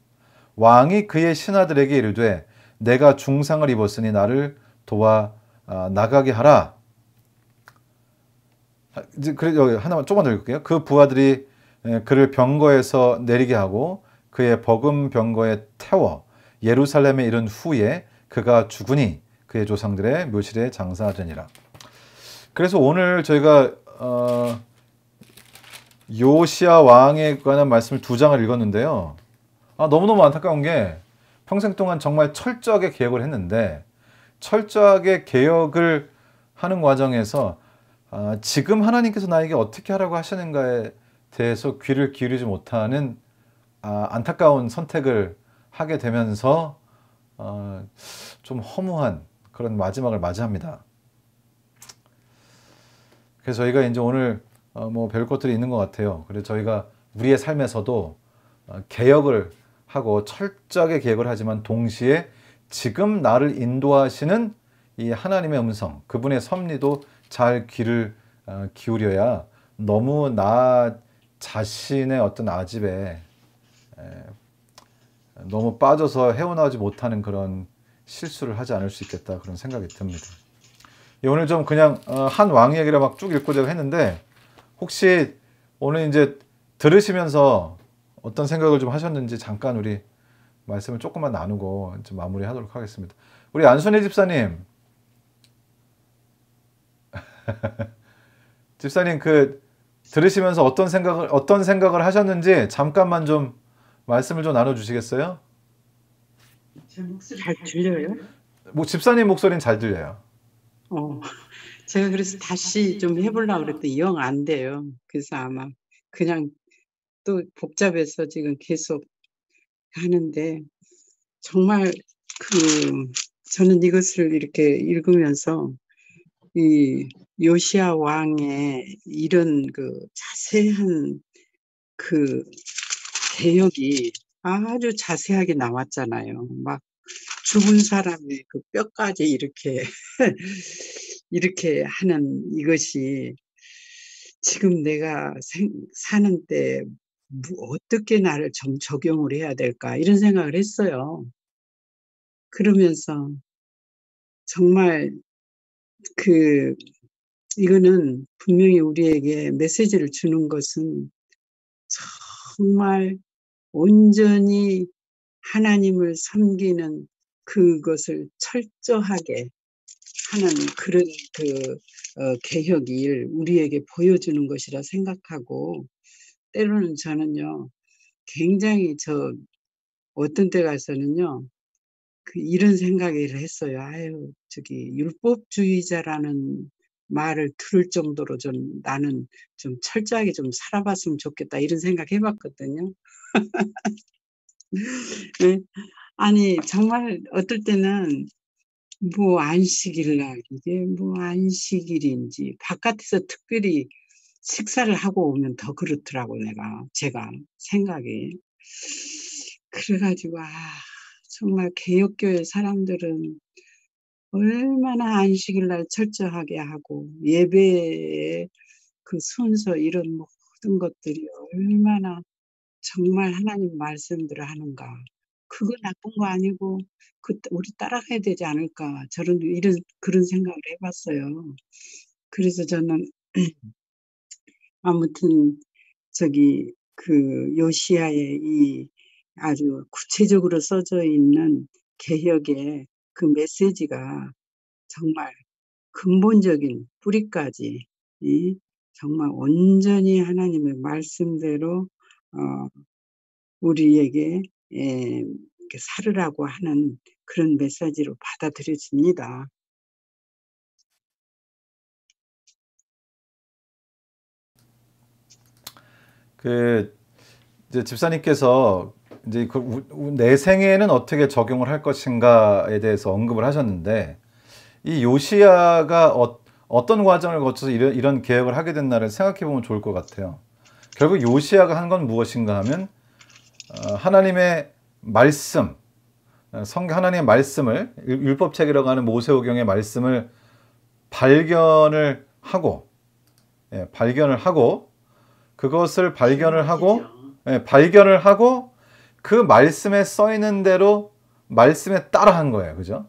왕이 그의 신하들에게 이르되 내가 중상을 입었으니 나를 도와 아, 나가게 하라. 아, 그래 여기 하나만 조금만 더 읽을게요. 그 부하들이 예, 그를 병거에서 내리게 하고 그의 버금 병거에 태워 예루살렘에 이른 후에 그가 죽으니 그의 조상들의 묘실에 장사하니라 그래서 오늘 저희가 어, 요시아 왕에 관한 말씀을 두 장을 읽었는데요. 아, 너무너무 안타까운 게 평생 동안 정말 철저하게 개혁을 했는데 철저하게 개혁을 하는 과정에서 아, 지금 하나님께서 나에게 어떻게 하라고 하시는가에 대해서 귀를 기울이지 못하는 아, 안타까운 선택을 하게 되면서 어, 좀 허무한 그런 마지막을 맞이합니다. 그래서 저희가 이제 오늘 어 뭐별 것들이 있는 것 같아요. 그래서 저희가 우리의 삶에서도 어 개혁을 하고 철저하게 개혁을 하지만 동시에 지금 나를 인도하시는 이 하나님의 음성, 그분의 섭리도 잘 귀를 어 기울여야 너무 나 자신의 어떤 아집에 너무 빠져서 헤어나오지 못하는 그런 실수를 하지 않을 수 있겠다 그런 생각이 듭니다. 예, 오늘 좀 그냥 어, 한왕얘기를막 쭉 읽고 제가 했는데 혹시 오늘 이제 들으시면서 어떤 생각을 좀 하셨는지 잠깐 우리 말씀을 조금만 나누고 좀 마무리하도록 하겠습니다. 우리 안순희 집사님 집사님 그 들으시면서 어떤 생각을 어떤 생각을 하셨는지 잠깐만 좀 말씀을 좀 나눠주시겠어요? 제 목소리 잘 들려요? 뭐 집사님 목소리는 잘 들려요. 어, 제가 그래서 다시 좀 해보려고 그랬더니 영 안 돼요. 그래서 아마 그냥 또 복잡해서 지금 계속 하는데 정말 그 저는 이것을 이렇게 읽으면서 이 요시아 왕의 이런 그 자세한 그 개혁이 아주 자세하게 나왔잖아요. 막 죽은 사람의 그 뼈까지 이렇게 이렇게 하는 이것이 지금 내가 생, 사는 때 뭐 어떻게 나를 좀 적용을 해야 될까 이런 생각을 했어요. 그러면서 정말 그 이거는 분명히 우리에게 메시지를 주는 것은 정말 온전히 하나님을 섬기는 그것을 철저하게 하는 그런 그 어, 개혁일 우리에게 보여주는 것이라 생각하고 때로는 저는요 굉장히 저 어떤 때 가서는요 그 이런 생각을 했어요. 아유 저기 율법주의자라는 말을 들을 정도로 좀 나는 좀 철저하게 좀 살아봤으면 좋겠다 이런 생각 해봤거든요. 네. 아니 정말 어떨 때는 뭐 안식일 날 이게 뭐 안식일인지 바깥에서 특별히 식사를 하고 오면 더 그렇더라고 내가 제가 생각이 그래가지고 아 정말 개혁교회 사람들은 얼마나 안식일 날 철저하게 하고 예배의 그 순서 이런 모든 것들이 얼마나 정말 하나님 말씀들을 하는가 그건 나쁜 거 아니고 그 우리 따라가야 되지 않을까 저런 이런 그런 생각을 해봤어요. 그래서 저는 아무튼 저기 그 요시아의 이 아주 구체적으로 써져 있는 개혁의 그 메시지가 정말 근본적인 뿌리까지 이 정말 온전히 하나님의 말씀대로 어 우리에게 예, 살으라고 하는 그런 메시지로 받아들여집니다. 그 이제 집사님께서 이제 그내 생애에는 어떻게 적용을 할 것인가에 대해서 언급을 하셨는데 이 요시야가 어, 떤 과정을 거쳐서 이런, 이런 계획을 하게 된나를 생각해 보면 좋을 것 같아요. 결국 요시야가 한 건 무엇인가 하면 어, 하나님의 말씀, 어, 성경 하나님의 말씀을 율법책이라고 하는 모세오경의 말씀을 발견을 하고 예, 발견을 하고 그것을 발견을 하고 예, 발견을 하고 그 말씀에 써 있는 대로 말씀에 따라 한 거예요. 그죠?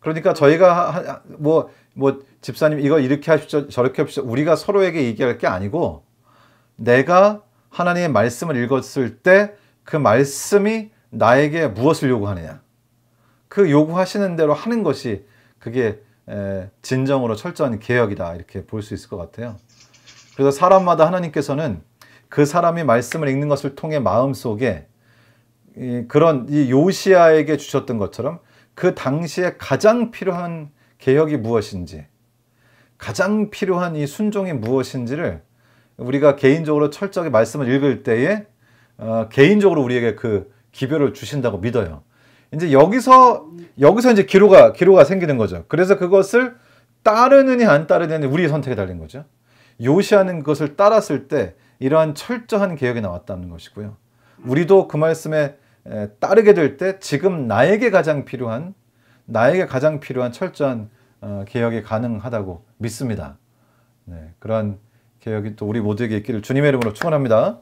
그러니까 저희가 뭐뭐 뭐 집사님 이거 이렇게 하십시오. 저렇게 하십시오. 우리가 서로에게 얘기할 게 아니고 내가 하나님의 말씀을 읽었을 때그 말씀이 나에게 무엇을 요구하느냐. 그 요구하시는 대로 하는 것이 그게 진정으로 철저한 개혁이다. 이렇게 볼 수 있을 것 같아요. 그래서 사람마다 하나님께서는 그 사람이 말씀을 읽는 것을 통해 마음속에 그런 이 요시아에게 주셨던 것처럼 그 당시에 가장 필요한 개혁이 무엇인지 가장 필요한 이 순종이 무엇인지를 우리가 개인적으로 철저하게 말씀을 읽을 때에 어, 개인적으로 우리에게 그 기별을 주신다고 믿어요. 이제 여기서 여기서 이제 기로가 기로가 생기는 거죠. 그래서 그것을 따르느냐 안 따르느냐 우리의 선택에 달린 거죠. 요시아는 것을 따랐을 때 이러한 철저한 개혁이 나왔다는 것이고요. 우리도 그 말씀에 따르게 될 때 지금 나에게 가장 필요한 나에게 가장 필요한 철저한 어, 개혁이 가능하다고 믿습니다. 네, 그러 개혁이 또 우리 모두에게 있기를 주님의 이름으로 축원합니다.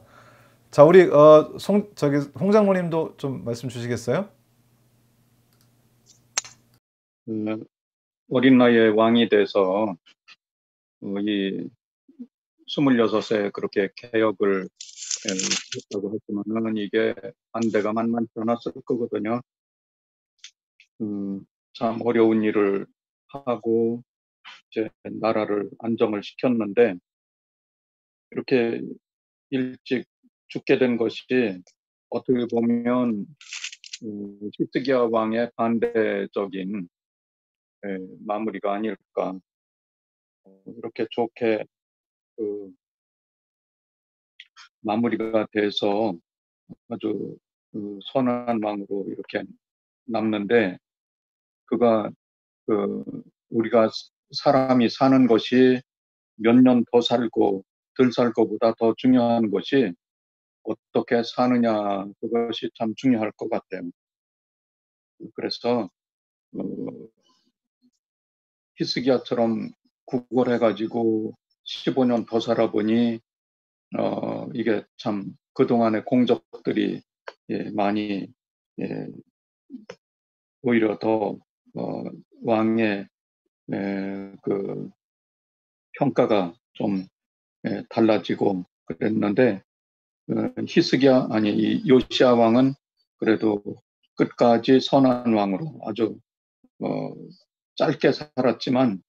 자, 우리 어, 송 저기 홍 장모님도 좀 말씀 주시겠어요? 음, 어린 나이에 왕이 돼서 뭐 이 26세 그렇게 개혁을 예, 했다고 했지만은 이게 안대가 만만치 않았을 거거든요. 음, 참 어려운 일을 하고 이제 나라를 안정을 시켰는데 이렇게 일찍 죽게 된 것이 어떻게 보면 그, 히트기야 왕의 반대적인 예, 마무리가 아닐까 이렇게 좋게 그 마무리가 돼서 아주 그 선한 왕으로 이렇게 남는데 그가 그 우리가 사람이 사는 것이 몇 년 더 살고 덜 살 것보다 더 중요한 것이 어떻게 사느냐 그것이 참 중요할 것 같아요. 그래서 어, 히스기야처럼 구걸해가지고 15년 더 살아보니 어, 이게 참 그동안의 공적들이 예, 많이 예, 오히려 더 어, 왕의 예, 그 평가가 좀 예, 달라지고 그랬는데 어, 히스기야 아니 이 요시아 왕은 그래도 끝까지 선한 왕으로 아주 어, 짧게 살았지만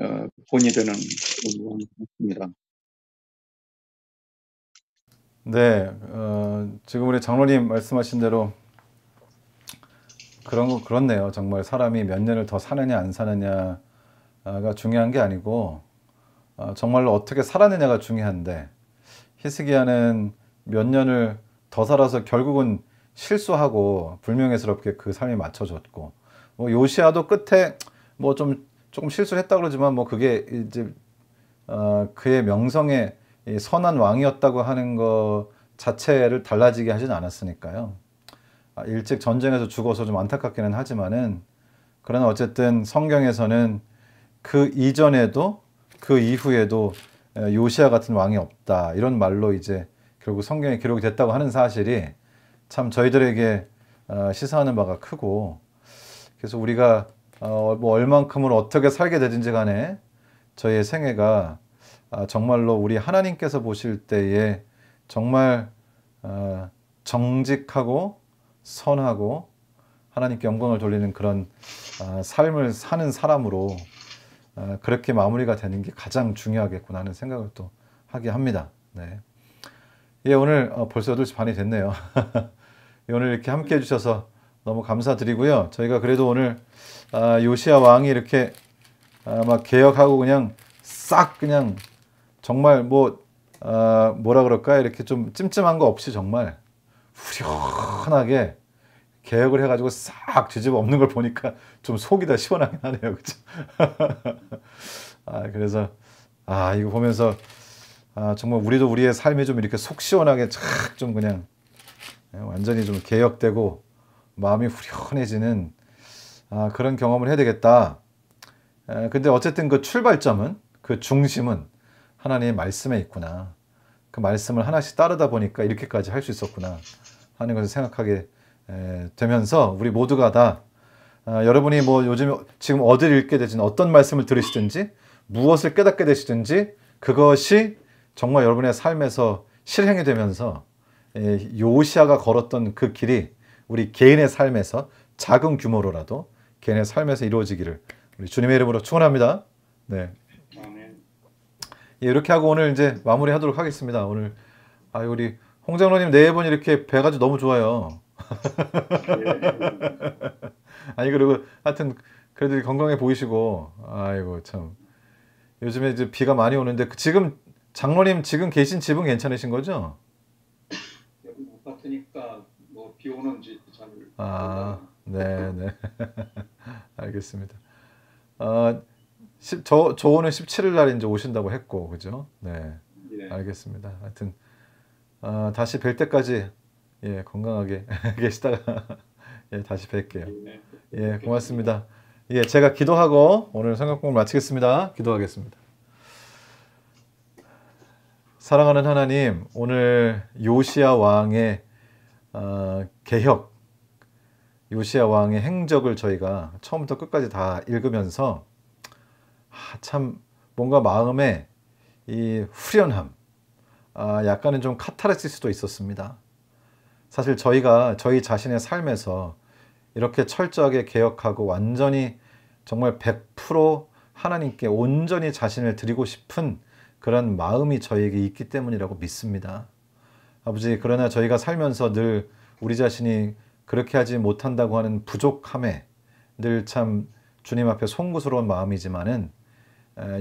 어, 본이 되는 왕입니다. 네, 어, 지금 우리 장로님 말씀하신 대로 그런 거 그렇네요. 정말 사람이 몇 년을 더 사느냐 안 사느냐가 중요한 게 아니고 어, 정말로 어떻게 살아내냐가 중요한데 히스기야는 몇 년을 더 살아서 결국은 실수하고 불명예스럽게 그 삶이 맞춰졌고 뭐 요시아도 끝에 뭐 좀 조금 실수를 했다 그러지만 뭐 그게 이제 어, 그의 명성에 선한 왕이었다고 하는 것 자체를 달라지게 하진 않았으니까요. 아, 일찍 전쟁에서 죽어서 좀 안타깝기는 하지만은 그러나 어쨌든 성경에서는 그 이전에도 그 이후에도 요시아 같은 왕이 없다 이런 말로 이제 결국 성경에 기록이 됐다고 하는 사실이 참 저희들에게 어, 시사하는 바가 크고 그래서 우리가 어, 뭐 얼만큼을 어떻게 살게 되든지 간에 저희의 생애가 아, 정말로 우리 하나님께서 보실 때에 정말 어, 정직하고 선하고 하나님께 영광을 돌리는 그런 아, 삶을 사는 사람으로 아, 그렇게 마무리가 되는 게 가장 중요하겠구나 하는 생각을 또 하게 합니다. 네. 예, 오늘 어, 벌써 8시 반이 됐네요. 예, 오늘 이렇게 함께 해주셔서 너무 감사드리고요. 저희가 그래도 오늘 아, 요시아 왕이 이렇게 아, 막 개혁하고 그냥 싹 그냥 정말 뭐 아, 뭐라 그럴까 이렇게 좀 찜찜한 거 없이 정말 후련하게 개혁을 해가지고 싹 뒤집어 엎는 걸 보니까 좀 속이 다 시원하긴 하네요, 그렇죠? 아 그래서 아 이거 보면서 아, 정말 우리도 우리의 삶이 좀 이렇게 속 시원하게 착좀 그냥 예, 완전히 좀 개혁되고 마음이 후련해지는 아, 그런 경험을 해야 되겠다. 아, 근데 어쨌든 그 출발점은 그 중심은 하나님의 말씀에 있구나. 그 말씀을 하나씩 따르다 보니까 이렇게까지 할 수 있었구나 하는 것을 생각하게 에, 되면서 우리 모두가 다 아, 여러분이 뭐 요즘 지금 어디를 읽게 되든 어떤 말씀을 들으시든지 무엇을 깨닫게 되시든지 그것이 정말 여러분의 삶에서 실행이 되면서 예, 요시아가 걸었던 그 길이 우리 개인의 삶에서 작은 규모로라도 개인의 삶에서 이루어지기를 우리 주님의 이름으로 축원합니다. 네. 예, 이렇게 하고 오늘 이제 마무리하도록 하겠습니다. 오늘 아 우리 홍장로님 네 번 이렇게 뵈가지고 너무 좋아요. 아니 그리고 하여튼 그래도 건강해 보이시고 아이고 참 요즘에 이제 비가 많이 오는데 그 지금 장로님 지금 계신 집은 괜찮으신 거죠? 못 봤으니까 뭐 비 오는지 잘 아, 네, 네. 알겠습니다. 어, 시, 저 조언은 17일 날 이제 오신다고 했고 그죠? 네. 네. 알겠습니다. 하여튼 어, 다시 뵐 때까지 예, 건강하게 계시다가 예, 다시 뵐게요. 네. 예, 고맙습니다. 예, 제가 기도하고 오늘 성경 공부 마치겠습니다. 기도하겠습니다. 사랑하는 하나님, 오늘 요시야 왕의 어, 개혁, 요시야 왕의 행적을 저희가 처음부터 끝까지 다 읽으면서 아, 참 뭔가 마음에 이 후련함, 아, 약간은 좀 카타르시스도 있었습니다. 사실 저희가 저희 자신의 삶에서 이렇게 철저하게 개혁하고 완전히 정말 100% 하나님께 온전히 자신을 드리고 싶은 그런 마음이 저희에게 있기 때문이라고 믿습니다. 아버지, 그러나 저희가 살면서 늘 우리 자신이 그렇게 하지 못한다고 하는 부족함에 늘 참 주님 앞에 송구스러운 마음이지만은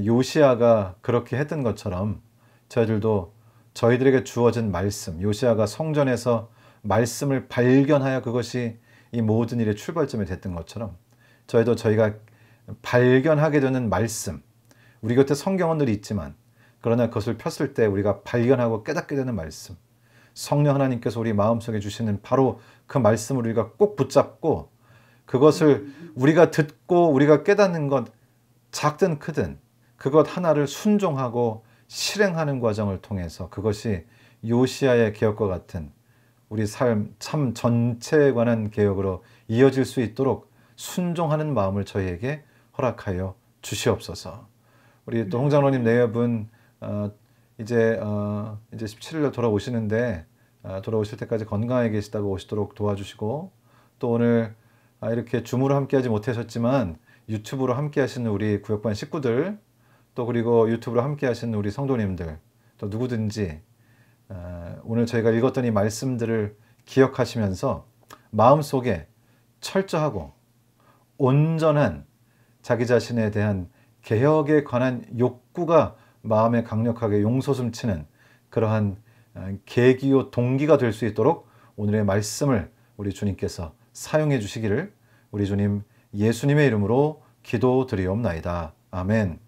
요시아가 그렇게 했던 것처럼 저희들도 저희들에게 주어진 말씀, 요시아가 성전에서 말씀을 발견하여 그것이 이 모든 일의 출발점이 됐던 것처럼 저희도 저희가 발견하게 되는 말씀, 우리 곁에 성경은 늘 있지만 그러나 그것을 폈을 때 우리가 발견하고 깨닫게 되는 말씀. 성령 하나님께서 우리 마음속에 주시는 바로 그 말씀을 우리가 꼭 붙잡고 그것을 우리가 듣고 우리가 깨닫는 것 작든 크든 그것 하나를 순종하고 실행하는 과정을 통해서 그것이 요시아의 개혁과 같은 우리 삶 참 전체에 관한 개혁으로 이어질 수 있도록 순종하는 마음을 저희에게 허락하여 주시옵소서. 우리 또 네. 홍장로님 내외분 네 어, 이제 어, 이제 17일로 돌아오시는데 어, 돌아오실 때까지 건강하게 계시다고 오시도록 도와주시고 또 오늘 아, 이렇게 줌으로 함께하지 못하셨지만 유튜브로 함께하시는 우리 구역반 식구들 또 그리고 유튜브로 함께하시는 우리 성도님들 또 누구든지 어, 오늘 저희가 읽었던 이 말씀들을 기억하시면서 마음속에 철저하고 온전한 자기 자신에 대한 개혁에 관한 욕구가 마음에 강력하게 용서음 치는 그러한 어, 계기요 동기가 될 수 있도록 오늘의 말씀을 우리 주님께서 사용해 주시기를 우리 주님 예수님의 이름으로 기도드리옵나이다. 아멘.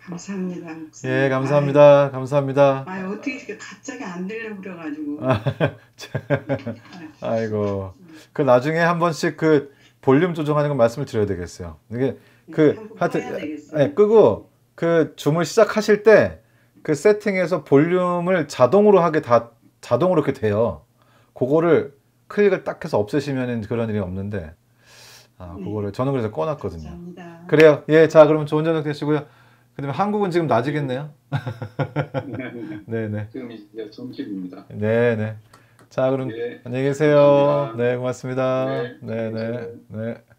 감사합니다. 목사님. 예, 감사합니다. 아유, 감사합니다. 아, 어떻게 이렇게 갑자기 안 들려 그래 가지고. 아, 아이고. 그 나중에 한 번씩 그 볼륨 조정하는 거 말씀을 드려야 되겠어요. 이게 그 뭐 하여튼 예, 끄고 그 줌을 시작하실 때 그 세팅에서 볼륨을 자동으로 하게 다 자동으로 이렇게 돼요. 그거를 클릭을 딱 해서 없애시면 그런 일이 없는데 아, 네. 그거를 네. 저는 그래서 꺼놨거든요. 감사합니다. 그래요. 예, 자 그러면 좋은 저녁 되시고요. 그다음에 한국은 지금 낮이겠네요. 네, 네. 지금 이제 예, 점심입니다. 네, 네. 자, 그럼 예. 안녕히 계세요. 감사합니다. 네, 고맙습니다. 네, 네. 네. 네.